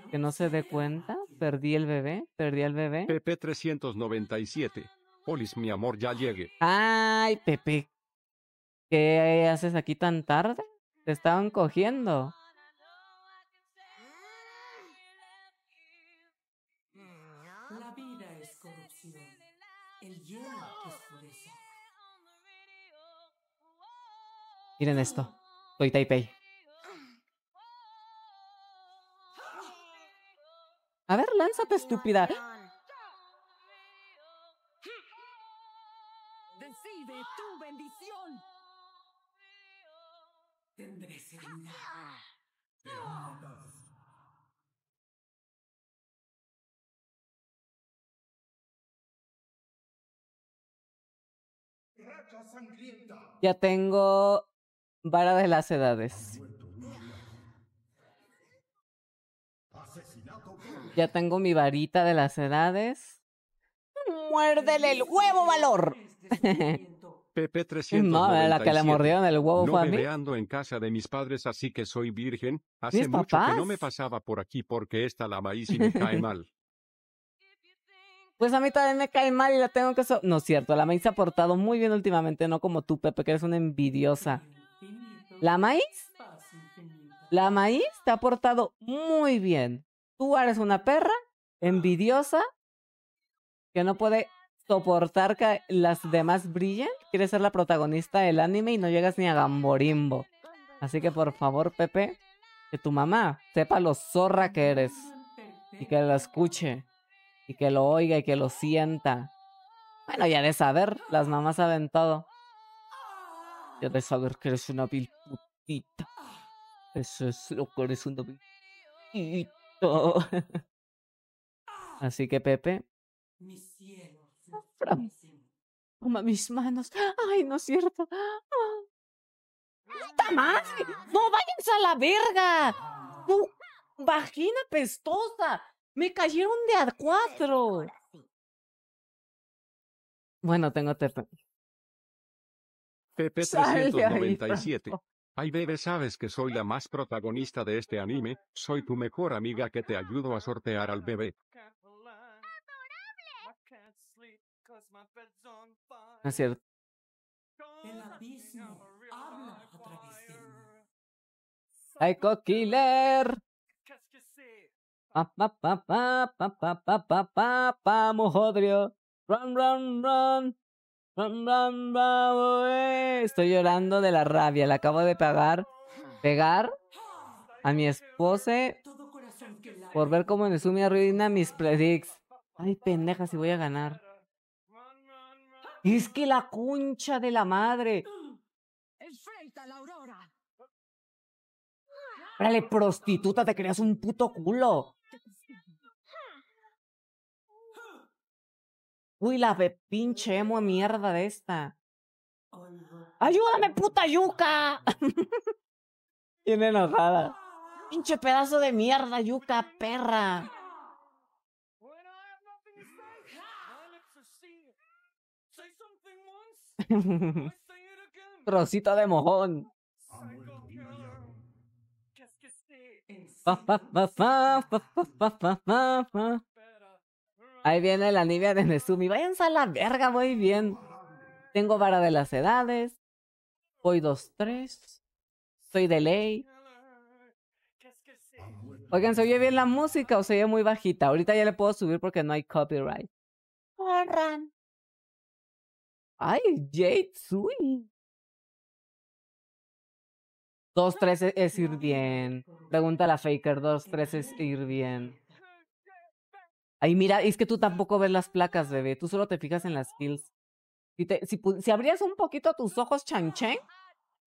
Que no se dé cuenta. Perdí el bebé, perdí el bebé. Pepe 397. Polis, mi amor, ya llegué. Ay, Pepe. ¿Qué haces aquí tan tarde? Te estaban cogiendo. Miren esto. Soy Taipei. A ver, lánzate, estúpida. Decide tu bendición. Tendré Ya tengo Vara de las edades. Ya tengo mi varita de las edades. Muérdele el huevo, valor. PP 300. No, la que le mordieron el huevo fue a mí. en casa de mis padres, así que soy virgen. Hace mucho que no me pasaba por aquí porque esta la maíz y me cae mal. Pues a mí también me cae mal y la tengo que... So no es cierto, la maíz ha portado muy bien últimamente, no como tú, Pepe, que eres una envidiosa. La maíz. La maíz te ha portado muy bien. Tú eres una perra envidiosa que no puede soportar que las demás brillen. Quieres ser la protagonista del anime y no llegas ni a Gamborimbo. Así que por favor, Pepe, que tu mamá sepa lo zorra que eres. Y que lo escuche. Y que lo oiga y que lo sienta. Bueno, ya de saber, las mamás saben todo de saber que eres una vil putita. Eso es lo que eres un vil Así que Pepe. Mis cielos. Toma mis manos. Ay, no es cierto. ¡Puta más? ¡No vayas a la verga! ¡Tu vagina pestosa! ¡Me cayeron de a cuatro! Bueno, tengo TP. PP 397. Ay bebé, sabes que soy la más protagonista de este anime, soy tu mejor amiga que te ayudo a sortear al bebé. No es cierto. El abismo Pa pa pa pa pa pa pa pa pa run run. Estoy llorando de la rabia. Le acabo de pagar, pegar a mi esposa por ver cómo me a ruina mis predicts. Ay, pendeja, si voy a ganar. Es que la concha de la madre. dale prostituta, te creas un puto culo. Uy, la de pinche emo mierda de esta. Oh, ¡Ayúdame, puta yuca! Tiene enojada. Pinche pedazo de mierda, yuca, perra. ¡Rosita de mojón. Ahí viene la niña de Nezumi. Váyanse a la verga, muy bien. Tengo vara de las edades. Voy 2-3. Soy de ley. Oigan, se oye bien la música o se oye muy bajita. Ahorita ya le puedo subir porque no hay copyright. Corran. Ay, Jade Sui. 2-3 es ir bien. Pregunta la Faker. 2-3 es ir bien. Ahí mira, es que tú tampoco ves las placas, bebé. Tú solo te fijas en las kills. Si, si, abrías un poquito tus ojos, Chanchen,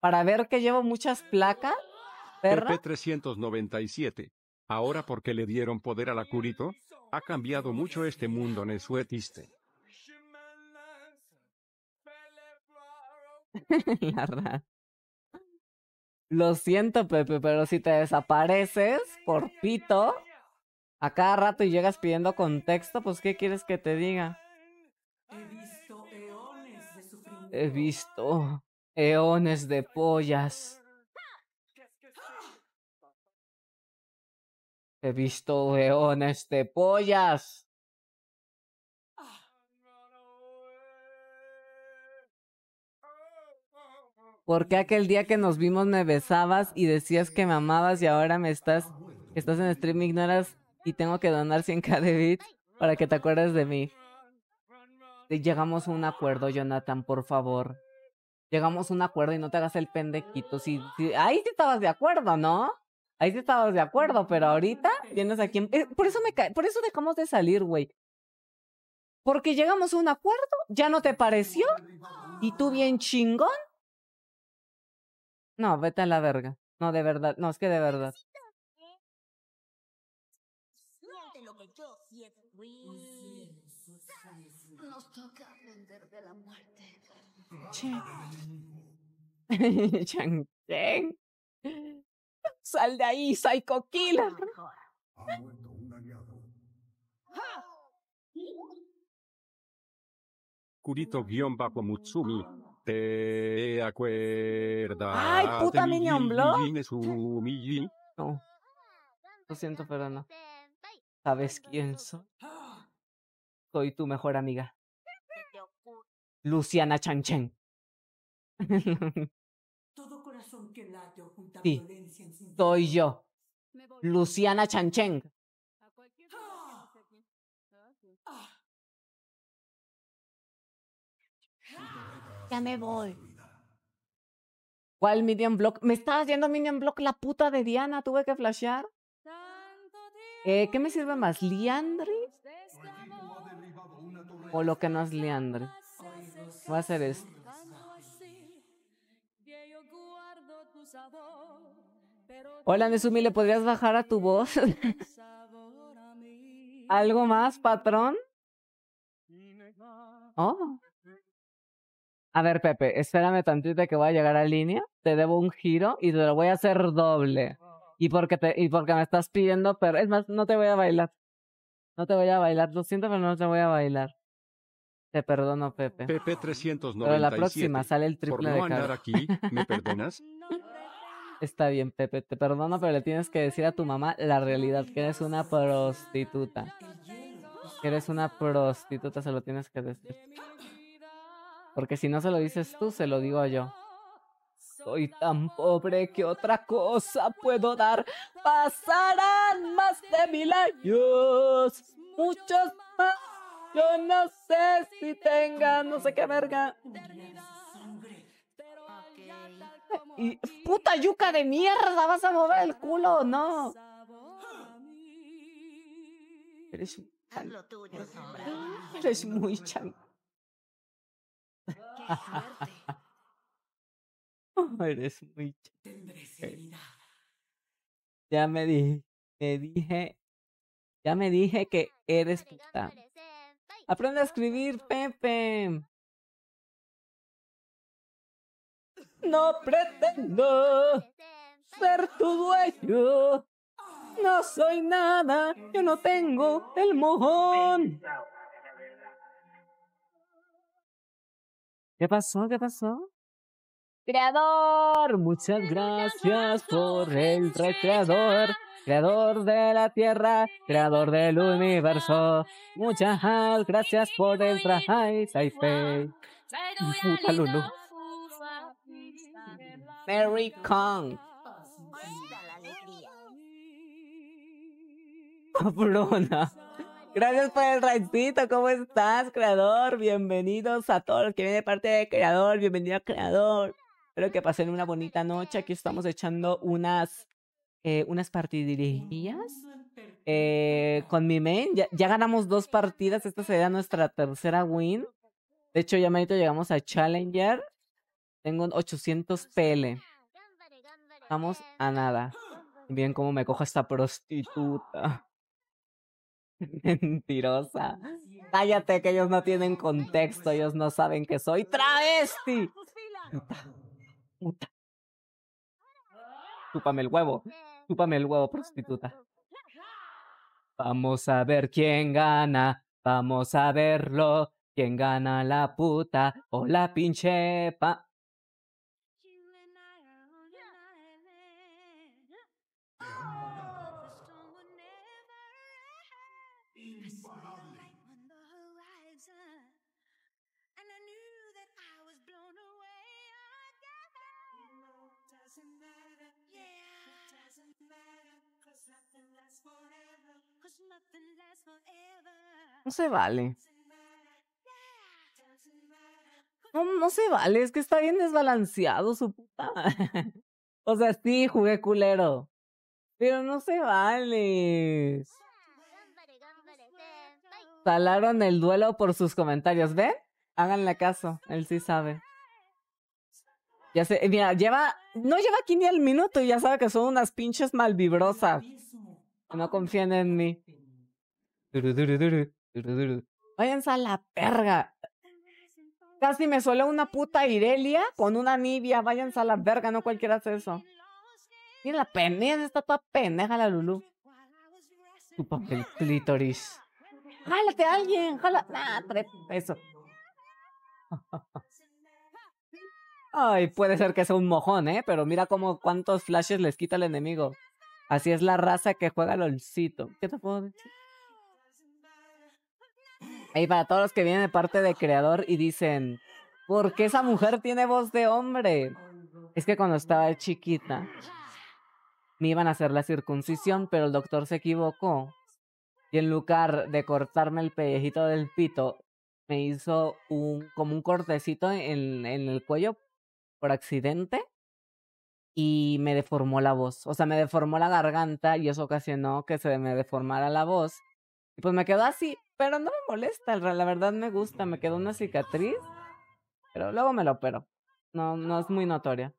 para ver que llevo muchas placas. Perra. 397 Ahora porque le dieron poder a la Curito, ha cambiado mucho este mundo nesuetiste. la verdad. Lo siento, Pepe, pero si te desapareces por pito, a cada rato y llegas pidiendo contexto, pues ¿qué quieres que te diga? He visto eones de pollas. He visto eones de pollas. ¿Por qué aquel día que nos vimos me besabas y decías que me amabas y ahora me estás, estás en stream ignoras y tengo que donar 100k de bits para que te acuerdes de mí. Llegamos a un acuerdo, Jonathan, por favor. Llegamos a un acuerdo y no te hagas el pendequito. Si, ahí te estabas de acuerdo, ¿no? Ahí te estabas de acuerdo, pero ahorita vienes aquí. Eh, por eso me cae, por eso dejamos de salir, güey. Porque llegamos a un acuerdo, ya no te pareció, y tú bien chingón. No, vete a la verga. No, de verdad, no, es que de verdad. Changteng. Sal de ahí, Psycho Killer. Curito guión mutsumi ¿Te acuerdas? ¡Ay, puta Minion un No. Lo siento, pero no. ¿Sabes quién soy? Soy tu mejor amiga. Luciana Chanchen. Todo corazón que sí, soy yo. Luciana Chanchen. ¡Ah! Ah, ¡Ah! Ya me voy. ¿Cuál Minion Block? Me estaba haciendo Minion Block la puta de Diana, tuve que flashear. Eh, ¿Qué me sirve más? ¿Liandri? ¿O lo que no es Liandri? va a hacer esto. Hola, Nesumi, ¿le podrías bajar a tu voz? ¿Algo más, patrón? Oh. A ver, Pepe, espérame tantito que voy a llegar a línea. Te debo un giro y te lo voy a hacer doble. Y porque, y porque me estás pidiendo, pero es más, no te voy a bailar. No te voy a bailar, lo siento, pero no te voy a bailar. Te perdono, Pepe. Pepe 397. Pero la próxima sale el triple Por no de andar aquí, ¿me perdonas? Está bien, Pepe, te perdono, pero le tienes que decir a tu mamá la realidad, que eres una prostituta. Que eres una prostituta, se lo tienes que decir. Porque si no se lo dices tú, se lo digo yo. Soy tan pobre que otra cosa puedo dar. Pasarán más de mil años, muchos yo no sé si tenga, no sé qué verga. Y puta yuca de mierda, vas a mover el culo, no. Eres un Eres muy chan. Eres muy chan. Ya me dije, me dije, ya me dije que eres puta. Aprende a escribir, Pepe. No pretendo ser tu dueño. No soy nada, yo no tengo el mojón. ¿Qué pasó? ¿Qué pasó? Creador, muchas gracias por el recreador creador de la tierra, creador del universo. Muchas gracias por el traje, Puta Mary Kong. Bruna. Gracias por el ratito, ¿cómo estás, creador? Bienvenidos a todos los que vienen de parte de creador, bienvenido a creador. Espero que pasen una bonita noche. Aquí estamos echando unas eh, unas partidillas eh, con mi main. Ya, ganamos dos partidas. Esta sería nuestra tercera win. De hecho, ya merito llegamos a Challenger. Tengo 800 PL. Vamos a nada. Bien, cómo me cojo esta prostituta. Mentirosa. Cállate, que ellos no tienen contexto. Ellos no saben que soy travesti. Puta. el huevo el huevo, prostituta. Vamos a ver quién gana, vamos a verlo. ¿Quién gana la puta o la pinche pa? No se vale. No, no se vale, es que está bien desbalanceado su puta. o sea, sí, jugué culero. Pero no se vale. Talaron el duelo por sus comentarios, ¿ven? Háganle caso, él sí sabe. Ya sé, mira, lleva, no lleva aquí ni al minuto y ya sabe que son unas pinches malvibrosas. No confían en mí. Váyanse a la verga. Casi me suele una puta Irelia con una Nibia. Váyanse a la verga, no cualquiera hace eso. Mira la pendeja, está toda pendeja la Lulu. Tu papel clítoris. Jálate a alguien, Jálate Ay, puede ser que sea un mojón, ¿eh? Pero mira cómo cuántos flashes les quita el enemigo. Así es la raza que juega olcito. ¿Qué te puedo decir? Y para todos los que vienen de parte de creador y dicen, ¿por qué esa mujer tiene voz de hombre? Es que cuando estaba chiquita, me iban a hacer la circuncisión, pero el doctor se equivocó. Y en lugar de cortarme el pellejito del pito, me hizo un, como un cortecito en, en el cuello por accidente y me deformó la voz. O sea, me deformó la garganta y eso ocasionó que se me deformara la voz pues me quedó así, pero no me molesta, la verdad me gusta, me quedó una cicatriz, pero luego me lo opero. No, no es muy notoria.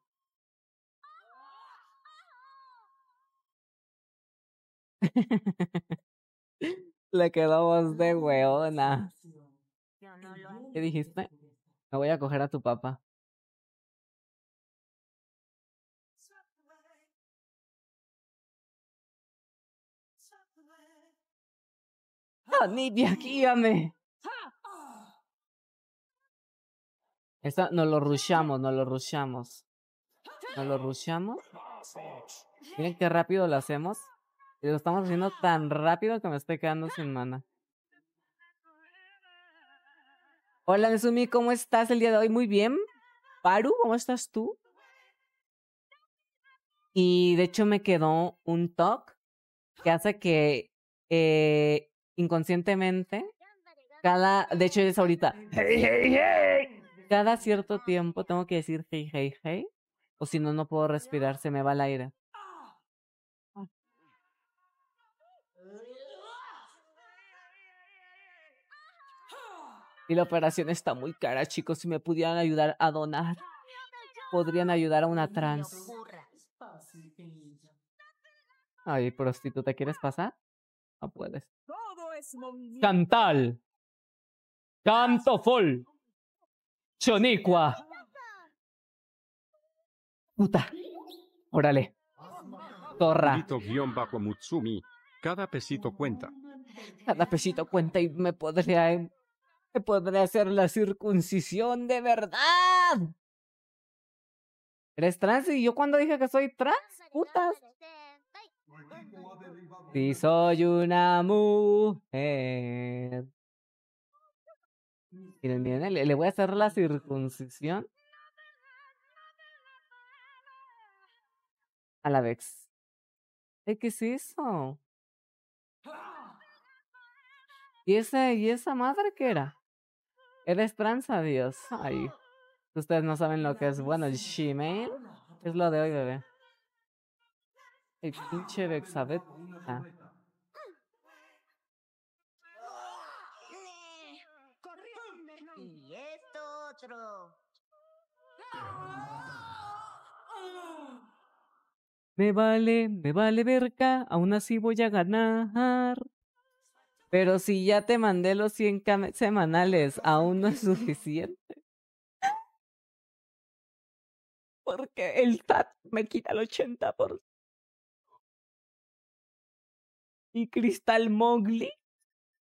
Le quedó voz de hueona. ¿Qué dijiste? Me voy a coger a tu papá. Ah, Nibiakíame. Esta, nos lo rushamos, nos lo rushamos. Nos lo rushamos. Miren qué rápido lo hacemos. Y lo estamos haciendo tan rápido que me estoy quedando sin mana. Hola, Nesumi, ¿cómo estás el día de hoy? Muy bien. Paru, ¿cómo estás tú? Y de hecho me quedó un talk que hace que eh, inconscientemente, cada, de hecho es ahorita, cada cierto tiempo tengo que decir hey, hey, hey, o si no, no puedo respirar, se me va el aire. Y la operación está muy cara, chicos. Si me pudieran ayudar a donar, podrían ayudar a una trans. Ay, prostituta, ¿quieres pasar? No puedes. Cantal, Cantofol, Chonicua. Puta. Órale. Torra. Cada pesito cuenta. Cada pesito cuenta y me podría. Me podría hacer la circuncisión de verdad. ¿Eres trans? ¿Y yo cuando dije que soy trans? Putas. Si soy una mujer. Miren, miren, le, voy a hacer la circuncisión. A la vez. ¿Qué es eso? ¿Y esa, ¿Y esa madre qué era? Era esperanza, Dios. Ay. Ustedes no saben lo que es. Bueno, Gmail es lo de hoy, bebé. El pinche Bexabet. Ah. Y esto otro. Me vale, me vale verca, aún así voy a ganar. Pero si ya te mandé los 100 semanales, aún no es suficiente. Porque el TAT me quita el 80% y Cristal Mowgli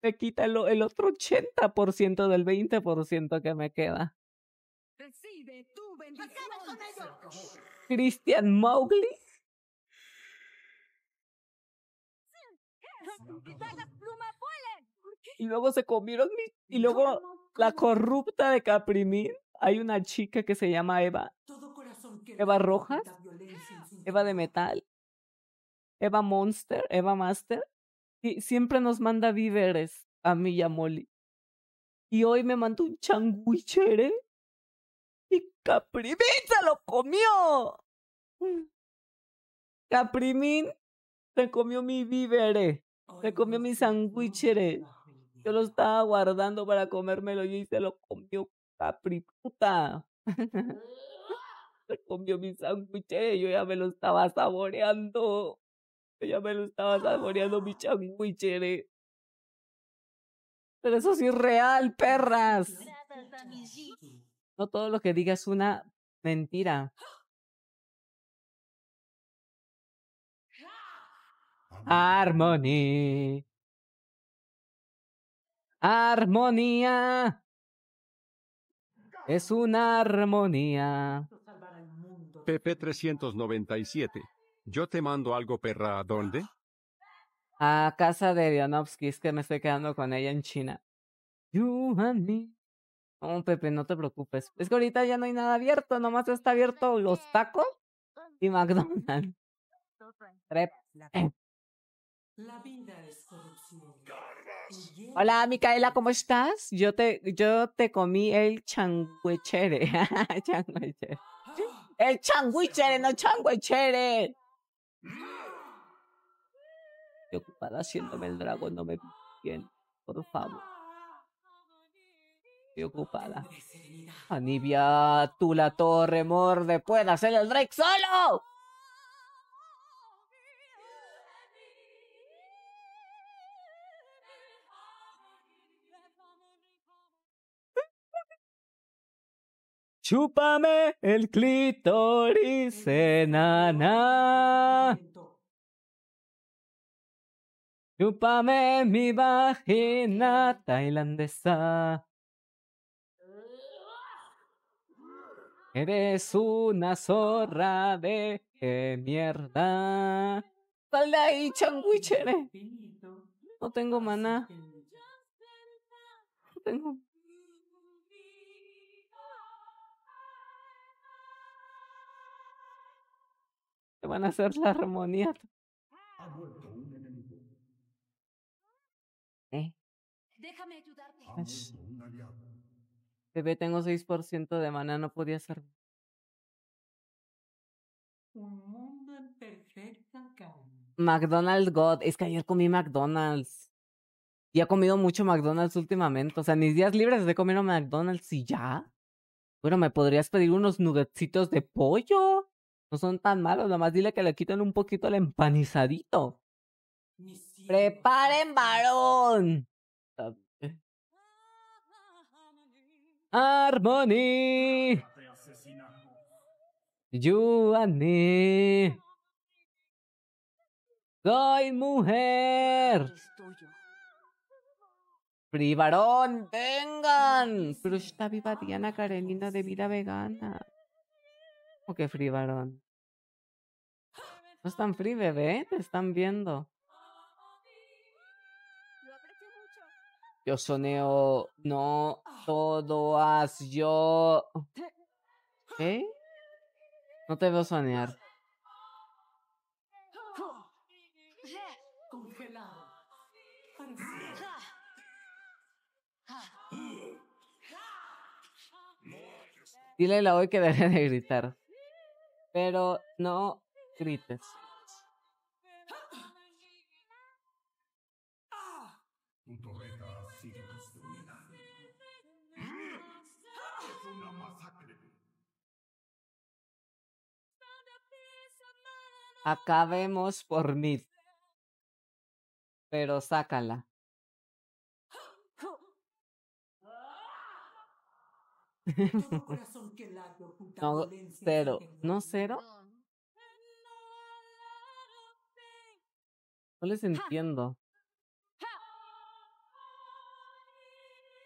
me quita el, otro 80% del 20% que me queda. Cristian Mowgli. Y luego se comieron mis... Y luego la corrupta de Caprimín. Hay una chica que se llama Eva. Eva Rojas. Eva de Metal. Eva Monster, Eva Master, siempre nos manda víveres a mí y a Molly. Y hoy me mandó un changuichere ¿eh? y Caprimín se lo comió. Mm. Caprimín se comió mi vívere, se comió mi sanguichere. Yo lo estaba guardando para comérmelo y se lo comió Capri se comió mi sándwich, yo ya me lo estaba saboreando. Ya me lo estaba saboreando mi changuichere. Pero eso es irreal, perras. No todo lo que diga es una mentira. Armonía, Armonía. Es una armonía. PP 397. Yo te mando algo, perra, ¿a dónde? A casa de Vianovsky, es que me estoy quedando con ella en China. You and me. No, Pepe, no te preocupes. Es que ahorita ya no hay nada abierto, nomás está abierto los tacos y McDonald's. La es Hola, Micaela, ¿cómo estás? Yo te, yo te comí el changuichere. El changuichere, no changuichere! preocupada haciéndome el dragón, no me bien, por favor. preocupada Anivia, tú la torre, morde, puede hacer el drake solo. Chúpame el clítoris, enana. Chúpame mi vagina tailandesa. Eres una zorra de qué mierda. Falda y changuichere. No tengo maná. No tengo van a hacer la armonía. ¿Eh? Déjame ayudarte. Ah, Bebé, tengo 6% de maná, no podía ser. Un mundo en perfecta McDonald's God, es que ayer comí McDonald's. Y he comido mucho McDonald's últimamente. O sea, mis días libres de comiendo McDonald's y ya. Bueno, me podrías pedir unos nuggetcitos de pollo. No son tan malos, nomás dile que le quiten un poquito el empanizadito. ¡Preparen, varón! Harmony. Ah, ¿eh? Annie. Soy mujer. varón! vengan. Pero está viva Diana Carolina de vida vegana. ¿Cómo que Free No están Free, bebé, te están viendo. Yo soneo, no ¡Ah! todo has yo. ¿Eh? No te veo sonear. Dile a la hoy que deje de gritar pero no grites. Acabemos por mí. Pero sácala. no, cero. ¿No cero? No les entiendo.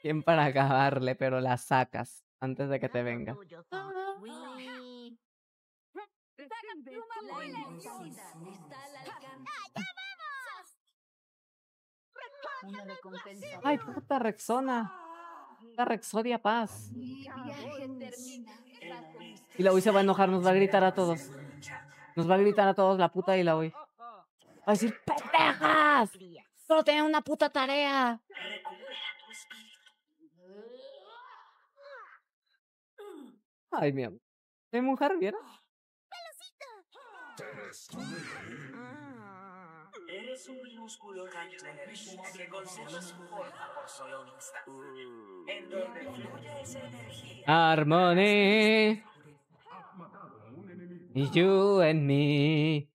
Bien para acabarle, pero la sacas antes de que te venga. ¡Ay, puta Rexona! Rexodia Paz. Y la Uy se va a enojar, nos va a gritar a todos. Nos va a gritar a todos la puta y la Uy. Va a decir, ¡pendejas! Solo tenía una puta tarea. Ay, mi amor. Mi mujer, ¿vieron? Eres un minúsculo rayo de energía que conserva su forma por solo un instante. En donde fluye esa energía. Harmony. You and me.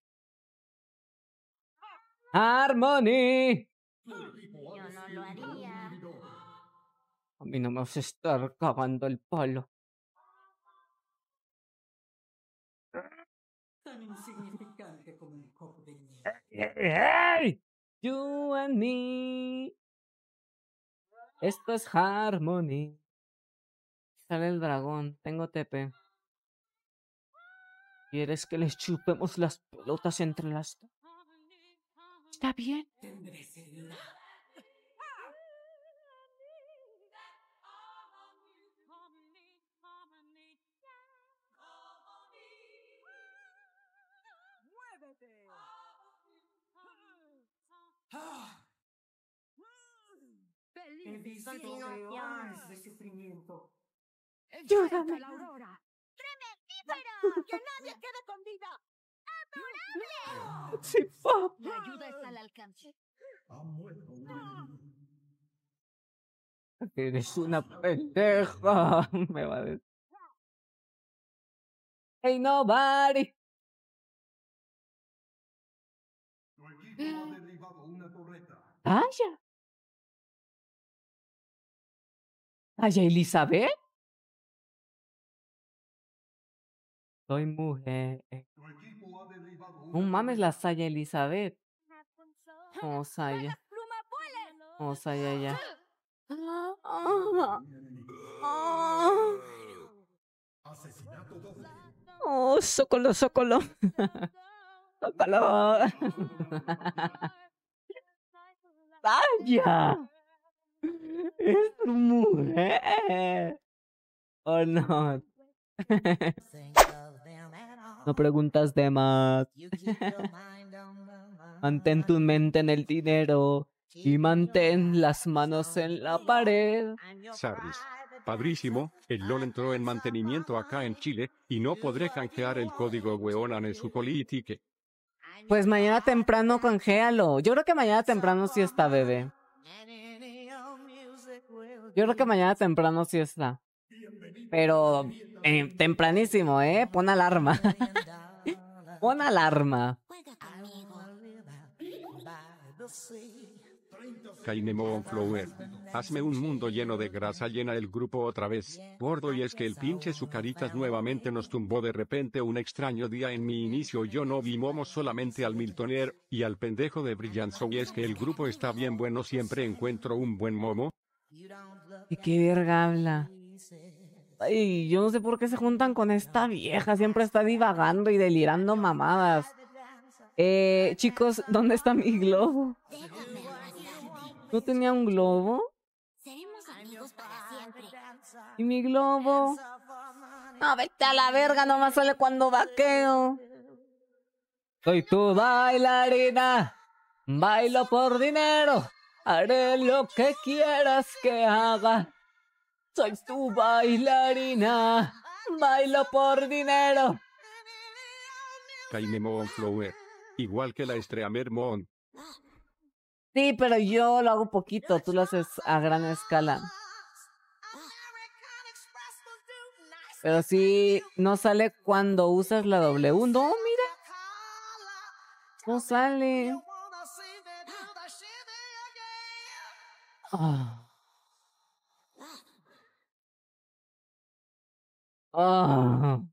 Harmony. Yo no lo haría. A mí no me vas a estar cagando el palo. Tan insignificante. Hey, you and me. Esto es Harmony. Sale el dragón. Tengo TP. ¿Quieres que les chupemos las pelotas entre las... Está bien. ¡Ayúdame! la con vida! ¡Sí, papá! La ayuda está al alcance. Ah, Eres una pendeja, me va a decir. Hey, nobody. Ay, Elizabeth. Soy mujer. Eh. No mames la Saya Elizabeth. Oh, Saya. Oh, Saya ya. ¡Ah! Ah. ¡Ah! Oh, Socolo, Socolo. Socolo. Vaya. ¡Es tu mujer! no? No preguntas de más. Mantén tu mente en el dinero y mantén las manos en la pared. Sabes, padrísimo, el LOL entró en mantenimiento acá en Chile y no podré canjear el código weonan en su politique. Pues mañana temprano canjealo. Yo creo que mañana temprano sí está, bebé. Yo creo que mañana temprano sí está. Pero eh, tempranísimo, ¿eh? Pon alarma. Pon alarma. Kainemon Flower. Hazme un mundo lleno de grasa llena el grupo otra vez. Gordo y es que el pinche Sucaritas nuevamente nos tumbó de repente un extraño día en mi inicio yo no vi momos solamente al Miltoner, y al pendejo de Brillanzo y es que el grupo está bien bueno siempre encuentro un buen momo. ¿Y qué verga habla? Ay, yo no sé por qué se juntan con esta vieja, siempre está divagando y delirando mamadas. Eh, chicos, ¿dónde está mi globo? ¿No tenía un globo? ¿Y mi globo? No, vete a la verga, nomás sale cuando vaqueo. Soy tu bailarina, bailo por dinero. Haré lo que quieras que haga. Soy tu bailarina. Bailo por dinero. Kaine Flower. Igual que la estrella Mermon. Sí, pero yo lo hago poquito. Tú lo haces a gran escala. Pero sí, no sale cuando usas la W. No, mira. No sale. Ah. ah.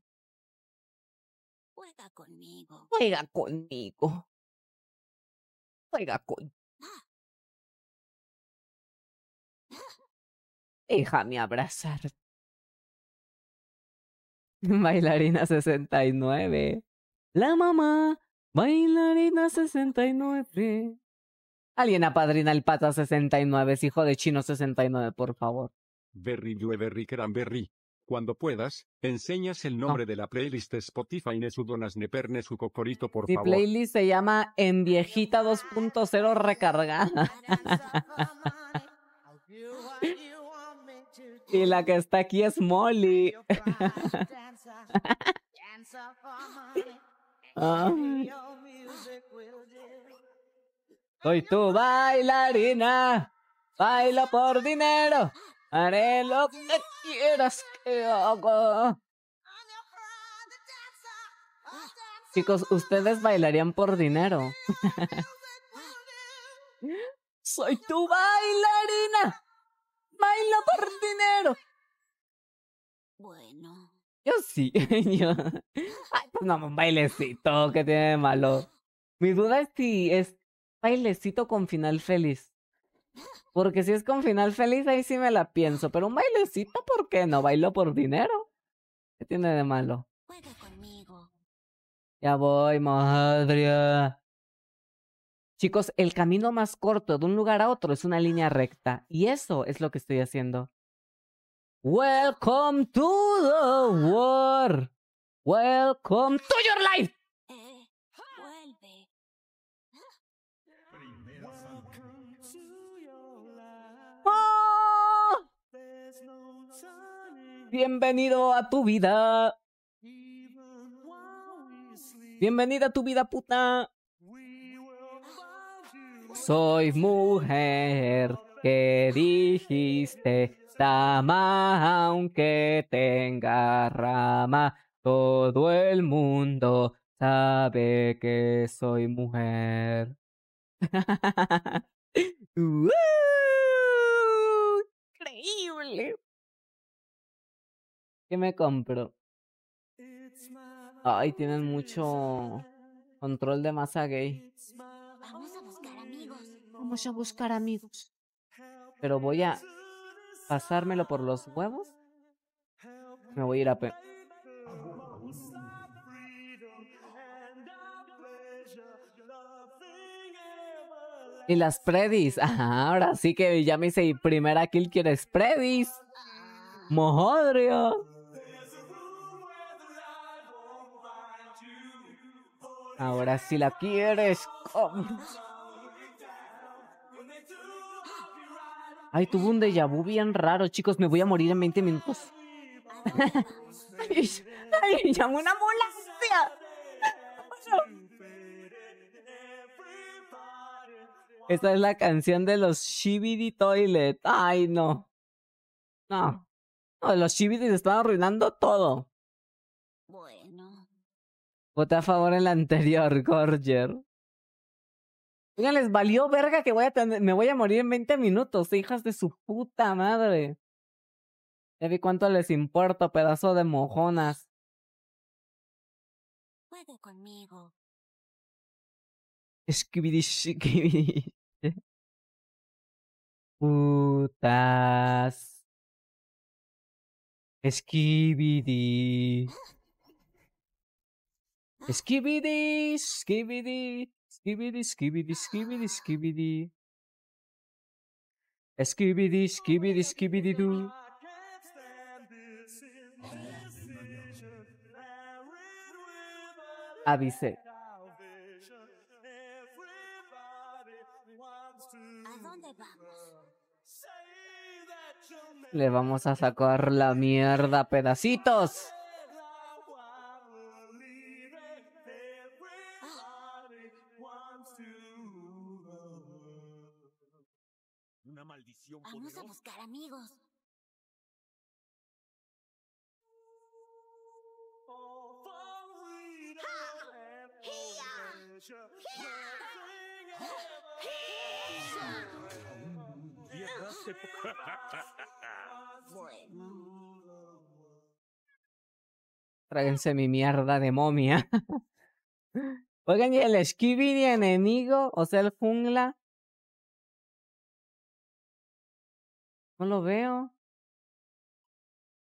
Juega conmigo. Juega conmigo. Juega con. Déjame abrazar. Bailarina 69. La mamá. Bailarina 69. Alguien apadrina el pata 69, es hijo de chino 69, por favor. Berry Berry Cranberry. Cuando puedas, enseñas el nombre de la playlist de Spotify donas Neperne su cocorito, por favor. Mi playlist se llama En Viejita 2.0 recargada. y la que está aquí es Molly. Ah. Soy tu bailarina, bailo por dinero, haré lo que quieras que hago. Chicos, ustedes bailarían por dinero. Soy tu bailarina, bailo por dinero. Bueno. Yo sí, yo. Ay, pues no, un bailecito, que tiene de malo? Mi duda es si es bailecito con final feliz. Porque si es con final feliz, ahí sí me la pienso. Pero un bailecito, ¿por qué no? ¿Bailo por dinero? ¿Qué tiene de malo? Juega conmigo. Ya voy, madre. Chicos, el camino más corto de un lugar a otro es una línea recta. Y eso es lo que estoy haciendo. Welcome to the war. Welcome to your life. Bienvenido a tu vida. Bienvenida a tu vida, puta. Soy mujer que dijiste dama? aunque tenga rama, todo el mundo sabe que soy mujer. ¡Increíble! ¿Qué me compro? Ay, tienen mucho control de masa gay. Vamos a buscar amigos. Vamos a buscar amigos. Pero voy a pasármelo por los huevos. Me voy a ir a pe. Y las predis. ahora sí que ya me hice primera kill quieres predis. Ah. Mojodrio. Ahora si la quieres. Ay, tuvo un déjà vu bien raro, chicos. Me voy a morir en 20 minutos. ay, llamo una ambulancia. Esta es la canción de los Shibidi Toilet. Ay, no. No. no los se están arruinando todo. Voté a favor en la anterior, Gorger. Oigan, les valió verga que voy a me voy a morir en 20 minutos, hijas de su puta madre. Ya vi cuánto les importa, pedazo de mojonas. Juega conmigo. Putas. Esquibidi. Skibidi, skibidi, skibidi, skibidi, skibidi, skibidi. Skibidi, skibidi, Avisé. ¿A dónde vamos? Le vamos a sacar la mierda pedacitos. Vamos a buscar amigos. Tráiganse mi mierda de momia. Oigan, y el Skibidi enemigo, o sea, el Fungla, No lo veo.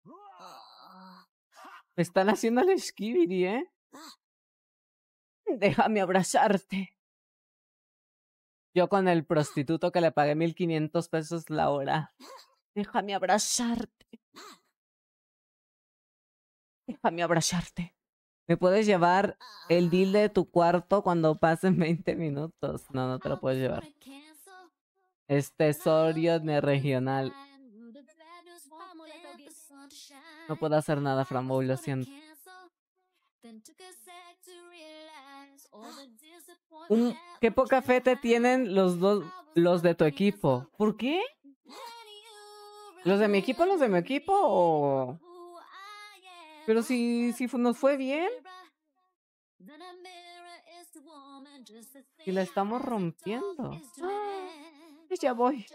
Ah. Me están haciendo el skibidi, ¿eh? Déjame abrazarte. Yo con el prostituto que le pagué 1500 pesos la hora. Déjame abrazarte. Déjame abrazarte. ¿Me puedes llevar el deal de tu cuarto cuando pasen 20 minutos? No, no te lo puedes llevar. Ah, es tesorio ah. regional. No puedo hacer nada, Frambo, lo siento. qué poca fe te tienen los dos, los de tu equipo. ¿Por qué? ¿Los de mi equipo, los de mi equipo? Pero si, si nos fue bien. Y la estamos rompiendo. Ya voy.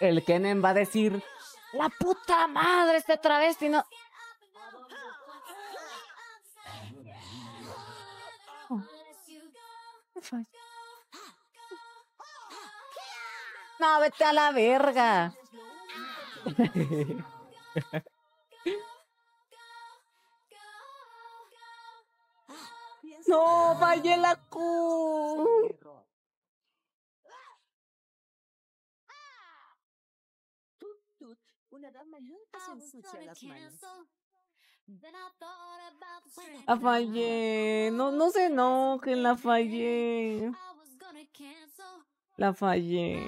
El Kenen va a decir, la puta madre, este travesti no... No, vete a la verga. No, fallé la Q. La fallé. No, no se enojen, la fallé. La fallé.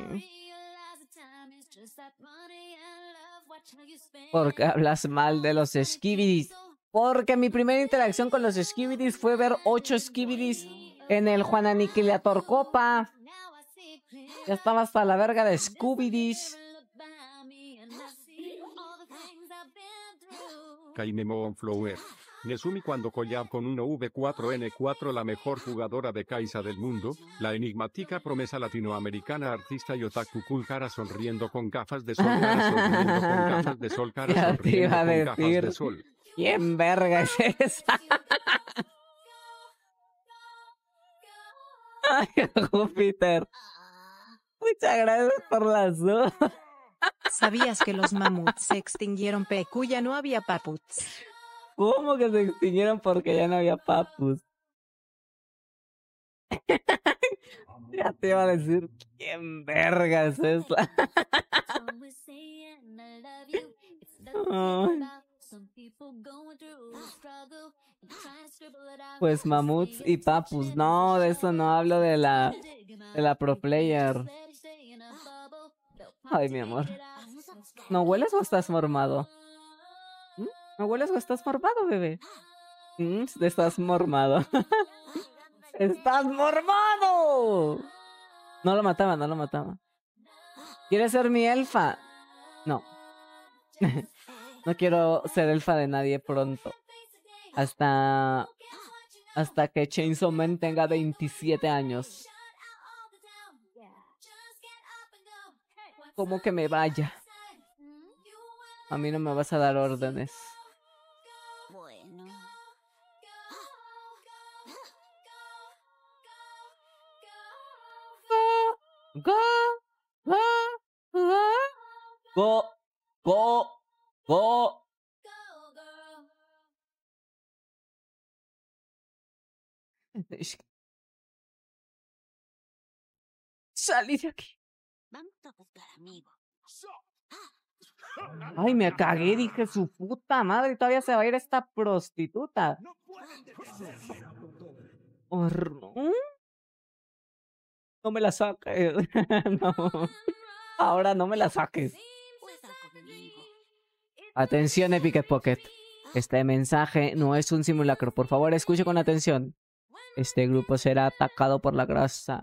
Porque hablas mal de los esquivis. Porque mi primera interacción con los Skibidis fue ver ocho Skibidis en el Juan Aniquilator Copa. Ya estaba hasta la verga de Kaimemo on Flower. Nesumi cuando collab con un V4N4 la mejor jugadora de Kaisa del mundo, la enigmática promesa latinoamericana artista Yotaku otaku sonriendo con gafas de sol cara sonriendo con gafas de sol cara sonriendo con gafas de sol. ¿Quién verga es esa? Ay, Júpiter. Muchas gracias por las dos. ¿Sabías que los mamuts se extinguieron Pecu, ya no había paputs? ¿Cómo que se extinguieron porque ya no había papus? ya te iba a decir, ¿quién verga es esa? Pues mamuts y papus. No, de eso no hablo de la em de la pro player. Ah. Ay, mi amor. ¿No hueles o estás mormado? ¿Mm? ¿No hueles o estás mormado, bebé? ¿Mm? Estás mormado. ¡Estás mormado! No lo mataba, no lo mataba. ¿Quieres ser mi elfa? No. No quiero ser elfa de nadie pronto. Hasta. Hasta que Chainsaw Man tenga 27 años. ¿Cómo que me vaya. A mí no me vas a dar órdenes. Bueno. Go, Salí de aquí. Ay, me cagué, dije su puta madre, todavía se va a ir esta prostituta. No No me la saques. no. Ahora no me la saques. Atención, Epic Pocket. Este mensaje no es un simulacro. Por favor, escuche con atención. Este grupo será atacado por la grasa.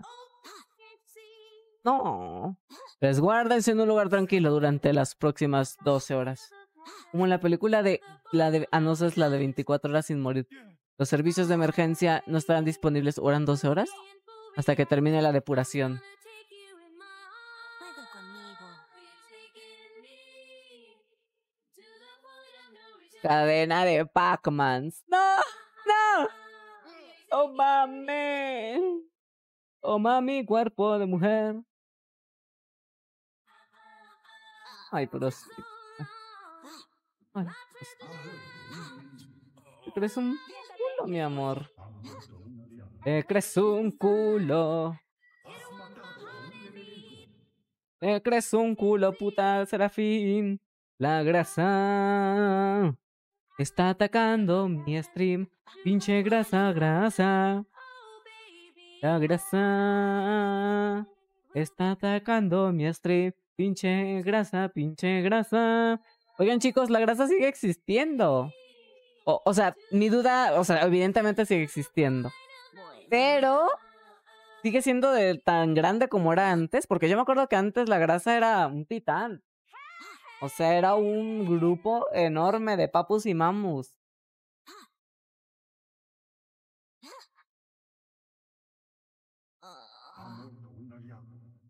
No. Resguárdense en un lugar tranquilo durante las próximas 12 horas. Como en la película de la de ah, no, es la de 24 horas sin morir. Los servicios de emergencia no estarán disponibles, ¿oran 12 horas? Hasta que termine la depuración. Cadena de Pac-Mans. No, no. Oh, mame! Oh, mami, cuerpo de mujer. Ay, pero... Ay, ¿Crees un culo, mi amor? Te crees un culo. Te crees un culo, puta serafín. La grasa Está atacando mi stream. Pinche grasa, grasa. La grasa. Está atacando mi stream. Pinche grasa, pinche grasa. Oigan chicos, la grasa sigue existiendo. O, sea, mi duda, o sea, evidentemente sigue existiendo. Pero sigue siendo tan grande como era antes, porque yo me acuerdo que antes la grasa era un titán. O sea, era un grupo enorme de papus y mamus.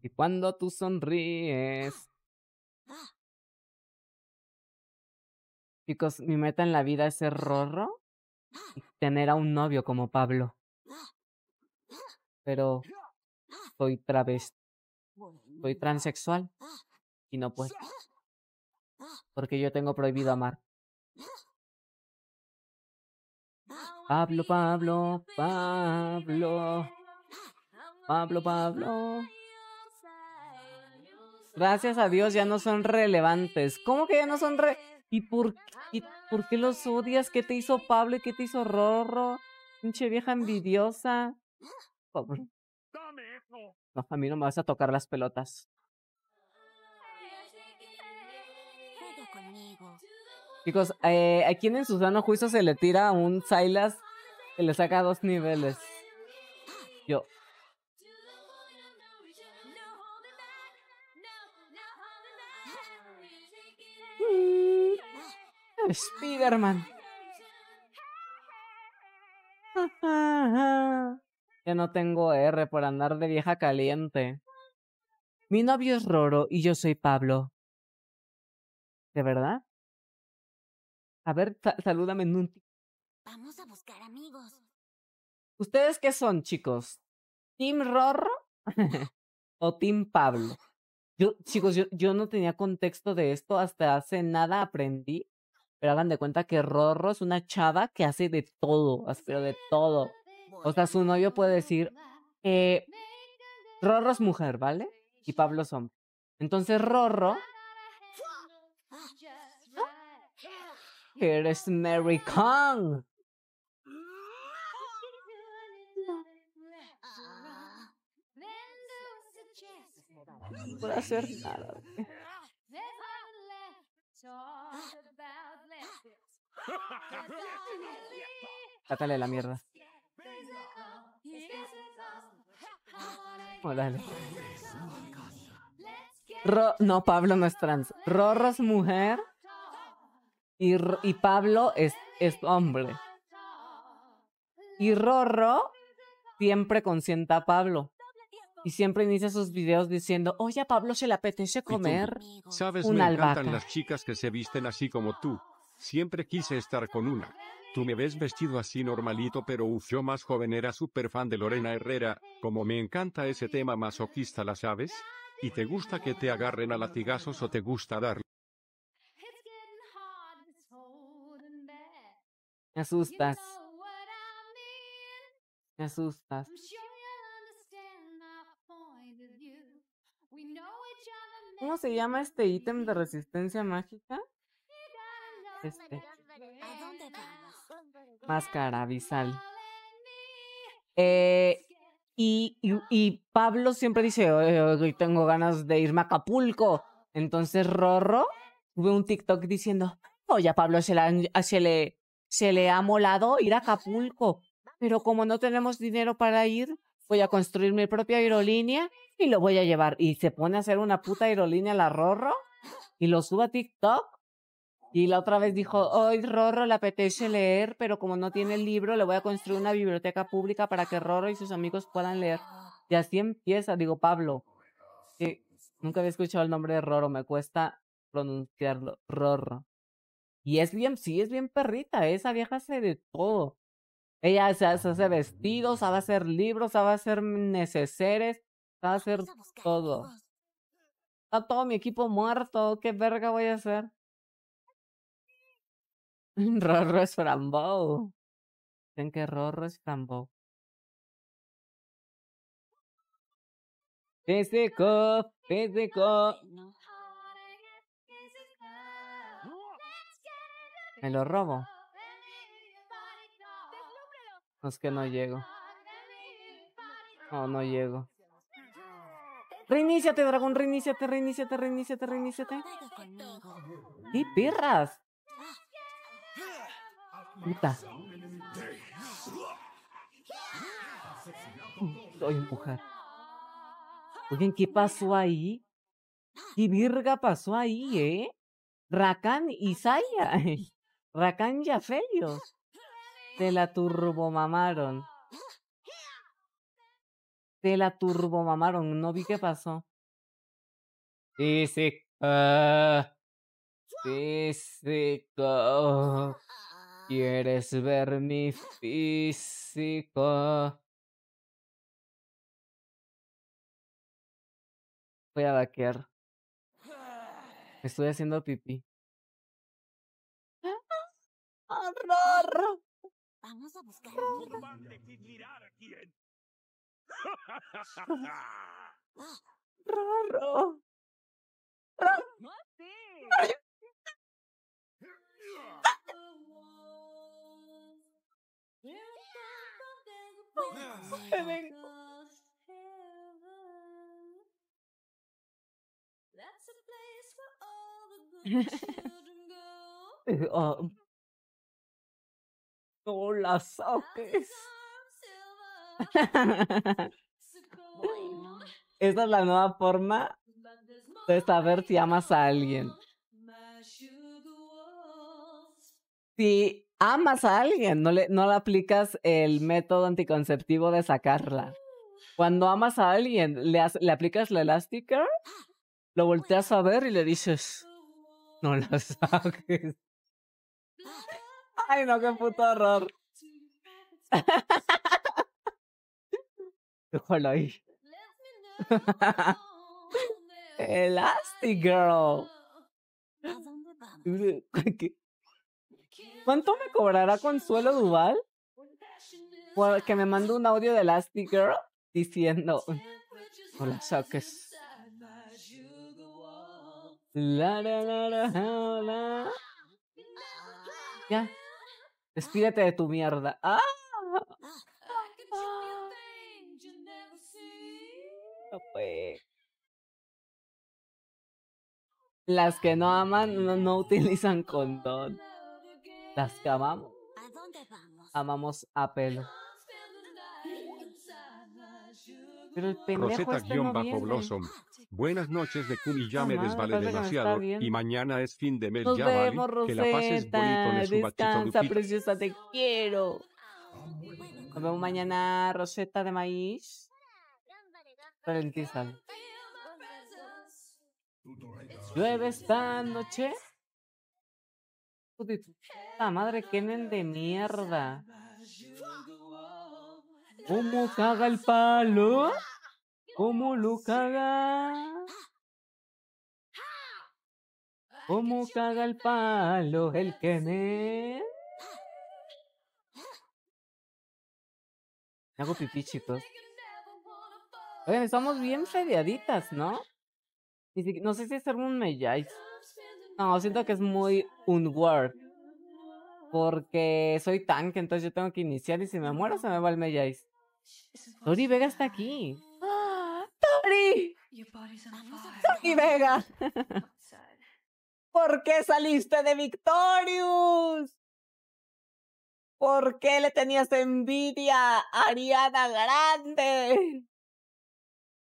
Y cuando tú sonríes. Chicos, mi meta en la vida es ser rorro y tener a un novio como Pablo. Pero soy travesti. Soy transexual. Y no puedo porque yo tengo prohibido amar. Pablo, Pablo, Pablo. Pablo, Pablo. Gracias a Dios ya no son relevantes. ¿Cómo que ya no son re... ¿Y por, qué los odias? ¿Qué te hizo Pablo y qué te hizo Rorro? Pinche vieja envidiosa. No, a mí no me vas a tocar las pelotas. Chicos, eh, a quién en su sano juicio se le tira un Silas que le saca dos niveles. Yo. Mm. Spiderman. Ya no tengo R por andar de vieja caliente. Mi novio es Roro y yo soy Pablo. ¿De verdad? A ver, salúdame en un... Vamos a buscar amigos. ¿Ustedes qué son, chicos? ¿Tim Rorro o Team Pablo? Yo, chicos, yo, no tenía contexto de esto, hasta hace nada aprendí. Pero hagan de cuenta que Rorro es una chava que hace de todo, pero de todo. O sea, su novio puede decir, eh, Rorro es mujer, ¿vale? Y Pablo es hombre. Entonces Rorro eres Mary Kong. No puedo hacer nada. Cátale la mierda. Hola. no, Pablo no es trans. Rorro es mujer. Y, Pablo es, hombre. Y Rorro siempre consienta a Pablo. Y siempre inicia sus videos diciendo, oye, a Pablo se le apetece comer Sabes, me encantan las chicas que se visten así como tú. Siempre quise estar con una. Tú me ves vestido así normalito, pero uf, yo más joven era súper fan de Lorena Herrera, como me encanta ese tema masoquista, ¿la sabes? ¿Y te gusta que te agarren a latigazos o te gusta dar Me asustas. Me asustas. ¿Cómo se llama este ítem de resistencia mágica? Este. Máscara bisal. Eh, y, y, Pablo siempre dice, hoy tengo ganas de irme a Acapulco. Entonces Rorro sube un TikTok diciendo, oye, a Pablo se, la, se le se le ha molado ir a Acapulco, pero como no tenemos dinero para ir, voy a construir mi propia aerolínea y lo voy a llevar. Y se pone a hacer una puta aerolínea la Rorro y lo sube a TikTok. Y la otra vez dijo, hoy Rorro le apetece leer, pero como no tiene el libro, le voy a construir una biblioteca pública para que Rorro y sus amigos puedan leer. Y así empieza, digo, Pablo, nunca había escuchado el nombre de Rorro, me cuesta pronunciarlo, Rorro. Y es bien, sí, es bien perrita. Esa vieja hace de todo. Ella se hace, se va a hacer libros, va a hacer neceseres, a hacer todo. Está todo mi equipo muerto. ¿Qué verga voy a hacer? Rorro es Frambo. Dicen que Rorro es Frambo. Físico, físico. Me lo robo. es pues que no llego. No, oh, no llego. Reiníciate, dragón, reiníciate, reiníciate, reiníciate, reiníciate. ¡Y pirras! Puta. a empujar. Oigan, ¿qué pasó ahí? ¿Y virga pasó ahí, eh? Rakan y Saya. Rakan yafelios Te la turbomamaron. Te la turbomamaron. No vi qué pasó. Físico ah, oh, Físico. ¿Quieres ver mi físico? Voy a vaquear. Estoy haciendo pipí. ¡Horror! Vamos a buscar a ¡Rorro! a ah, no la saques Esta es la nueva forma de saber si amas a alguien. Si amas a alguien, no le, no le aplicas el método anticonceptivo de sacarla. Cuando amas a alguien, le, le aplicas la elástica, lo volteas a ver y le dices, no la saques. Ay, no, qué puto horror. Déjalo ahí. Elastigirl. ¿Cuánto me cobrará Consuelo Duval? Porque me mandó un audio de Girl diciendo: Hola saques. Ya, Despídete de tu mierda. ¡Ah! Las que no aman no, utilizan condón. Las que amamos. Amamos a pelo. Pero el pendejo este Buenas noches de Cumi, ya me desvale demasiado. Y mañana es fin de mes, ya vemos, Que la pases bonito en Descansa, preciosa, te quiero. Nos vemos mañana, Rosetta de maíz. Ralentizan. Llueve esta noche. La ah, madre, Kenen de mierda. ¿Cómo caga el palo? ¿Cómo lo caga? ¿Cómo caga el palo el que Me hago pipí, chicos. Oigan, estamos bien fedeaditas, ¿no? No sé si es un Melláis. No, siento que es muy un work, Porque soy tanque, entonces yo tengo que iniciar y si me muero se me va el Melláis. Tori Vega está aquí. Tori Vega. ¿Por qué saliste de Victorious? ¿Por qué le tenías envidia a Ariana Grande?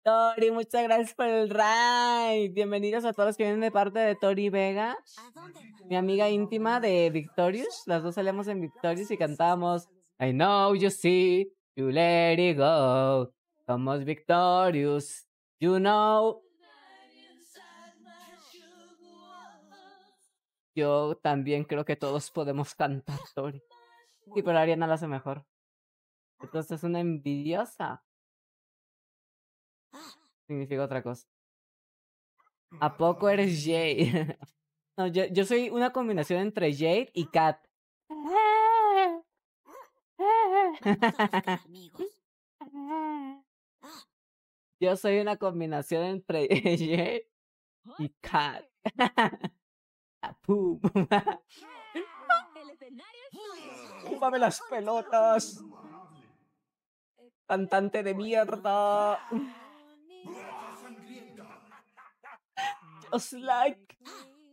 Tori, muchas gracias por el ride. Bienvenidos a todos los que vienen de parte de Tori Vega, mi amiga íntima de Victorious. Las dos salíamos en Victorious y cantábamos I know you see, you let it go. Somos Victorious, You know. Yo también creo que todos podemos cantar, Tori. Y pero Ariana la hace mejor. Entonces es una envidiosa. Significa otra cosa. ¿A poco eres Jade? no, yo, yo soy una combinación entre Jade y Cat. Yo soy una combinación entre Ye y Kat ¡Pum! ¡Ah! las pelotas! ¡Cantante de mierda! Just like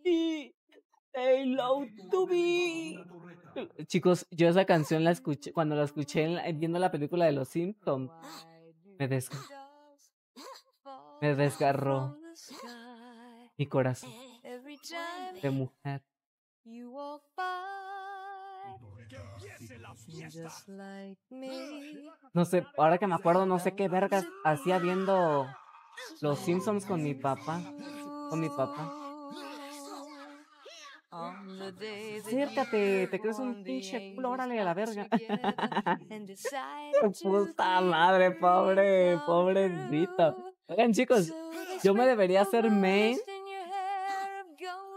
me, love to be. Chicos, yo esa canción la escuché cuando la escuché viendo la película de Los Simpsons. Me des... Me desgarró mi corazón de mujer. No sé, ahora que me acuerdo, no sé qué verga hacía viendo Los Simpsons con mi papá. Con mi papá. Acércate, te crees un pinche culo, órale a la verga. Puta madre, pobre, pobrecito. Oigan, chicos, yo me debería hacer main.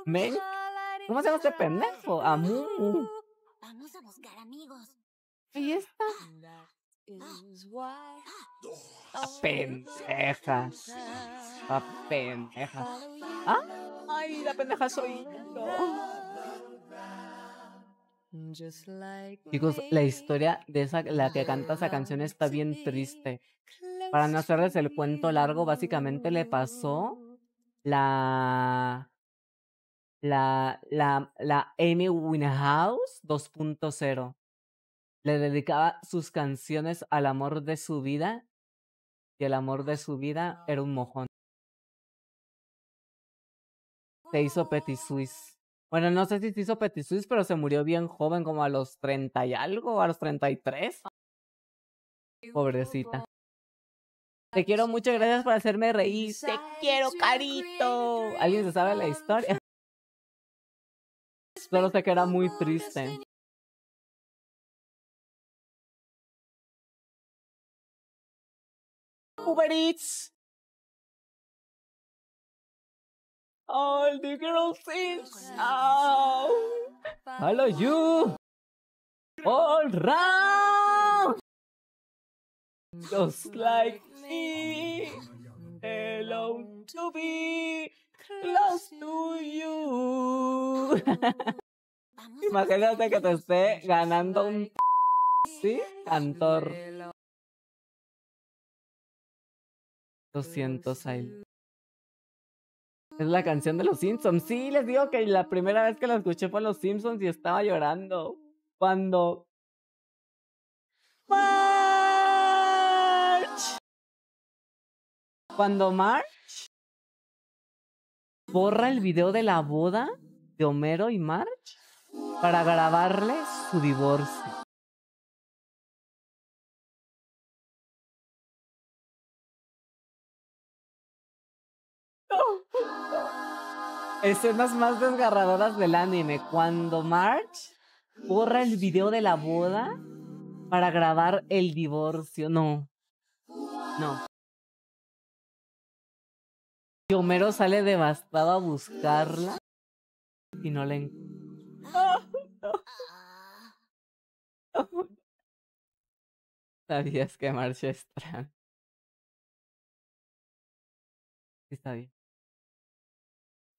¿Main? ¿Cómo se llama este pendejo? Amu. Vamos a amigos. A ah. ah, pendejas. A ah, pendejas. ¿Ah? Ay, la pendeja soy Chicos, la historia de esa, la que canta esa canción está bien triste para no hacerles el cuento largo, básicamente le pasó la la, la, la Amy Winehouse 2.0. Le dedicaba sus canciones al amor de su vida y el amor de su vida era un mojón. Se hizo Petit Suisse. Bueno, no sé si se hizo Petit Suisse, pero se murió bien joven, como a los 30 y algo, a los 33. Pobrecita. Te quiero mucho, gracias por hacerme reír. Te quiero, carito. ¿Alguien se sabe la historia? Solo se que era muy triste. Uber Eats. All the girls is Hello you. All round. like to be close to you. Imagínate que te esté ganando un sí, cantor. 200 Es la canción de los Simpsons. Sí, les digo que la primera vez que la escuché fue los Simpsons y estaba llorando. Cuando. Cuando March borra el video de la boda de Homero y March para grabarle su divorcio. Escenas más desgarradoras del anime. Cuando March borra el video de la boda para grabar el divorcio. No. No. Homero sale devastado a buscarla y no le encuentra. Sabías que Marche es Sí, está bien.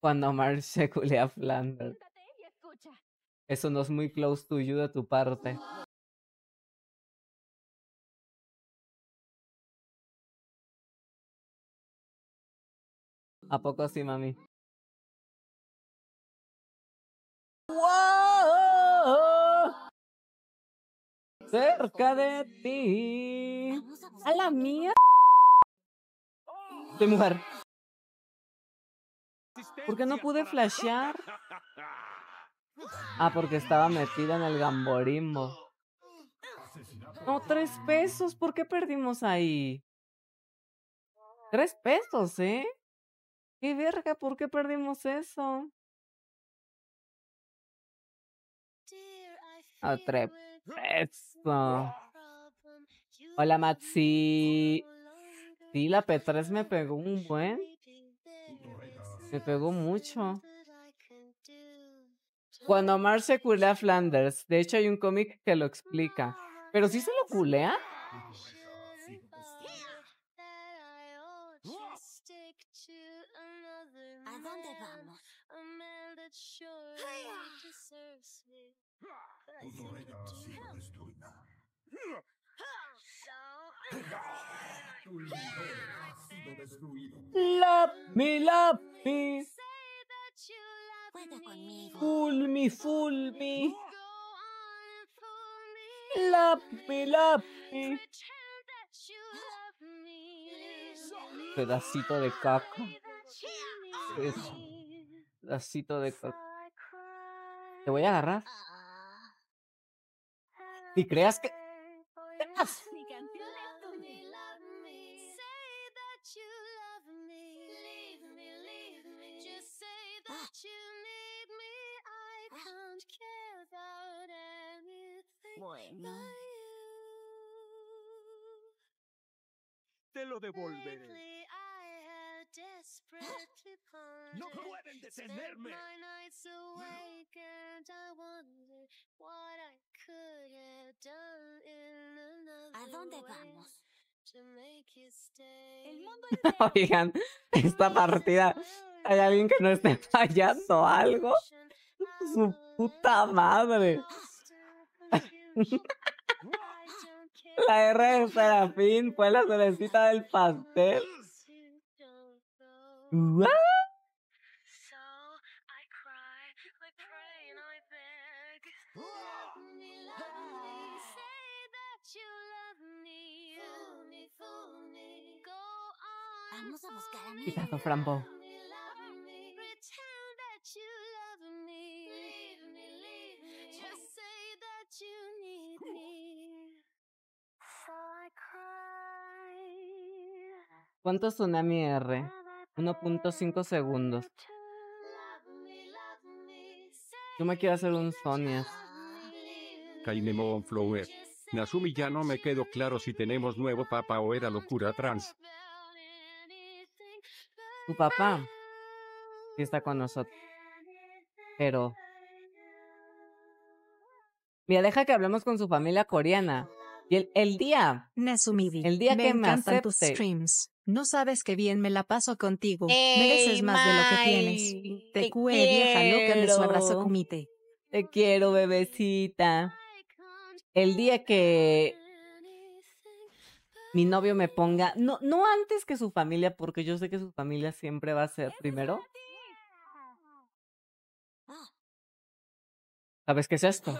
Cuando Marcia culea a Flanders. Eso no es muy close to you de tu parte. ¿A poco sí, mami? Cerca de ti. A la mía. De mujer. ¿Por qué no pude flashear? Ah, porque estaba metida en el gamborimbo. No, tres pesos. ¿Por qué perdimos ahí? Tres pesos, ¿eh? ¿Por qué perdimos eso? Otra peso. Hola, Matsi. Sí, la P3 me pegó un buen. Se oh pegó mucho. Cuando Mar se culea a Flanders. De hecho, hay un cómic que lo explica. ¿Pero sí se lo culea? deserves it. Tu novela ha sido destruida. Tu novela ha sido destruido Love me, love me Fool me, fool me Love me, love me Pedacito de caca. Eso. Pedacito de caca. Te voy a agarrar. Ah. ¿Y creas que... Bueno. Te lo devolveré. No pueden detenerme. ¿A dónde vamos? Oigan, esta partida, ¿hay alguien que no esté fallando algo? Su puta madre. La R de Serafín fue la cerecita del pastel. ¿What? vamos a buscar a Frambo. ¿Cuánto tsunami R? 1.5 segundos. Yo me quiero hacer un Sonias. Kainemon Flower. Eh. Nasumi ya no me quedó claro si tenemos nuevo papa o era locura trans tu papá sí está con nosotros. Pero... Mira, deja que hablemos con su familia coreana. Y el, el día... el día que me tus streams. No sabes qué bien me la paso contigo. Mereces más de lo que tienes. Te, te loca de su abrazo comite. Te quiero, bebecita. El día que mi novio me ponga, no, no antes que su familia, porque yo sé que su familia siempre va a ser primero. ¿Sabes qué es esto?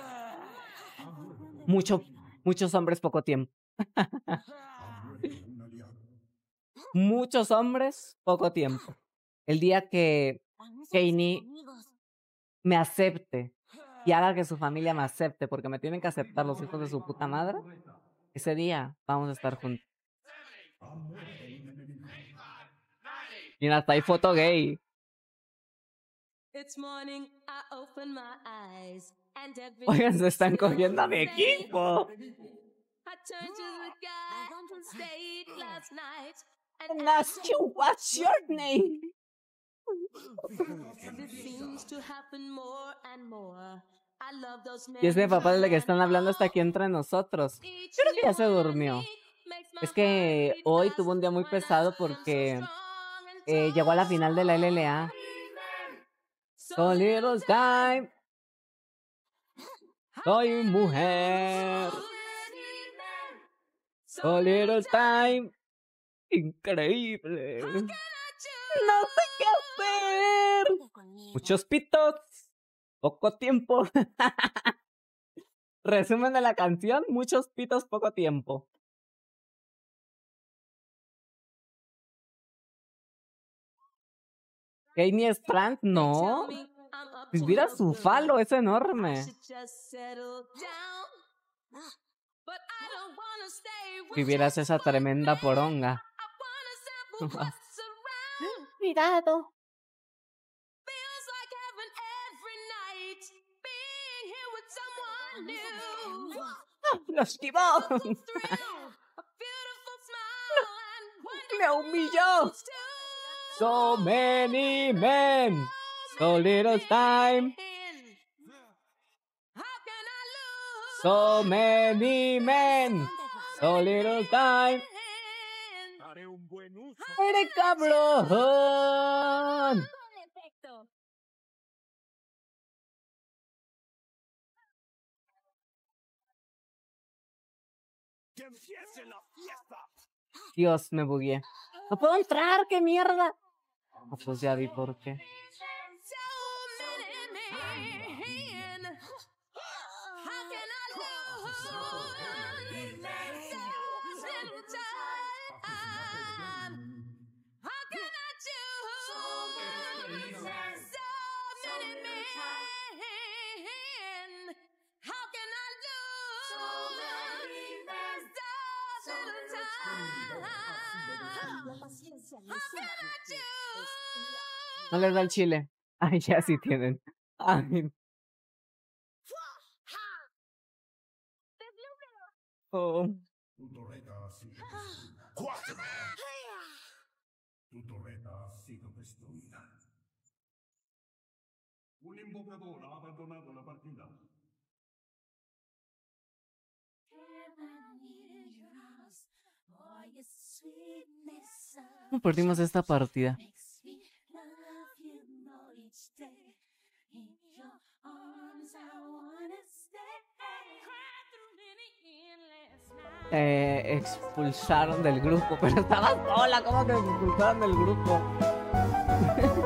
Mucho, muchos hombres, poco tiempo. muchos hombres, poco tiempo. El día que Kanye me acepte y haga que su familia me acepte, porque me tienen que aceptar los hijos de su puta madre, ese día vamos a estar juntos. Mira, está hay foto gay. Oigan, se están cogiendo a mi equipo. And asked you what's your name. This seems to happen more and more. Y es mi papá de que están hablando hasta aquí entre nosotros. Creo que ya se durmió. Es que hoy tuvo un día muy pesado porque eh, llegó a la final de la LLA. So Little Time. Soy mujer. So Little Time. Increíble. No sé qué hacer. Muchos pitos poco tiempo. Resumen de la canción, muchos pitos, poco tiempo. Katie Strand? no. Pues su falo, es enorme. Si vieras esa tremenda poronga. Cuidado. Los llevó. Me humilló. So many men, so little time. So many men, so little time. Haré un buen uso. Eres cabrón. Dios, me bugué. No puedo entrar, qué mierda. pues ya vi por qué. No les da el chile. Ay, ya sí tienen. Ay. Oh. Tu torreta ha sido destruida. Un invocador ha abandonado la partida. Heaven your house hears your sweetness. ¿Cómo perdimos esta partida? expulsaron del grupo, pero estaba sola, ¿cómo que expulsaron del grupo?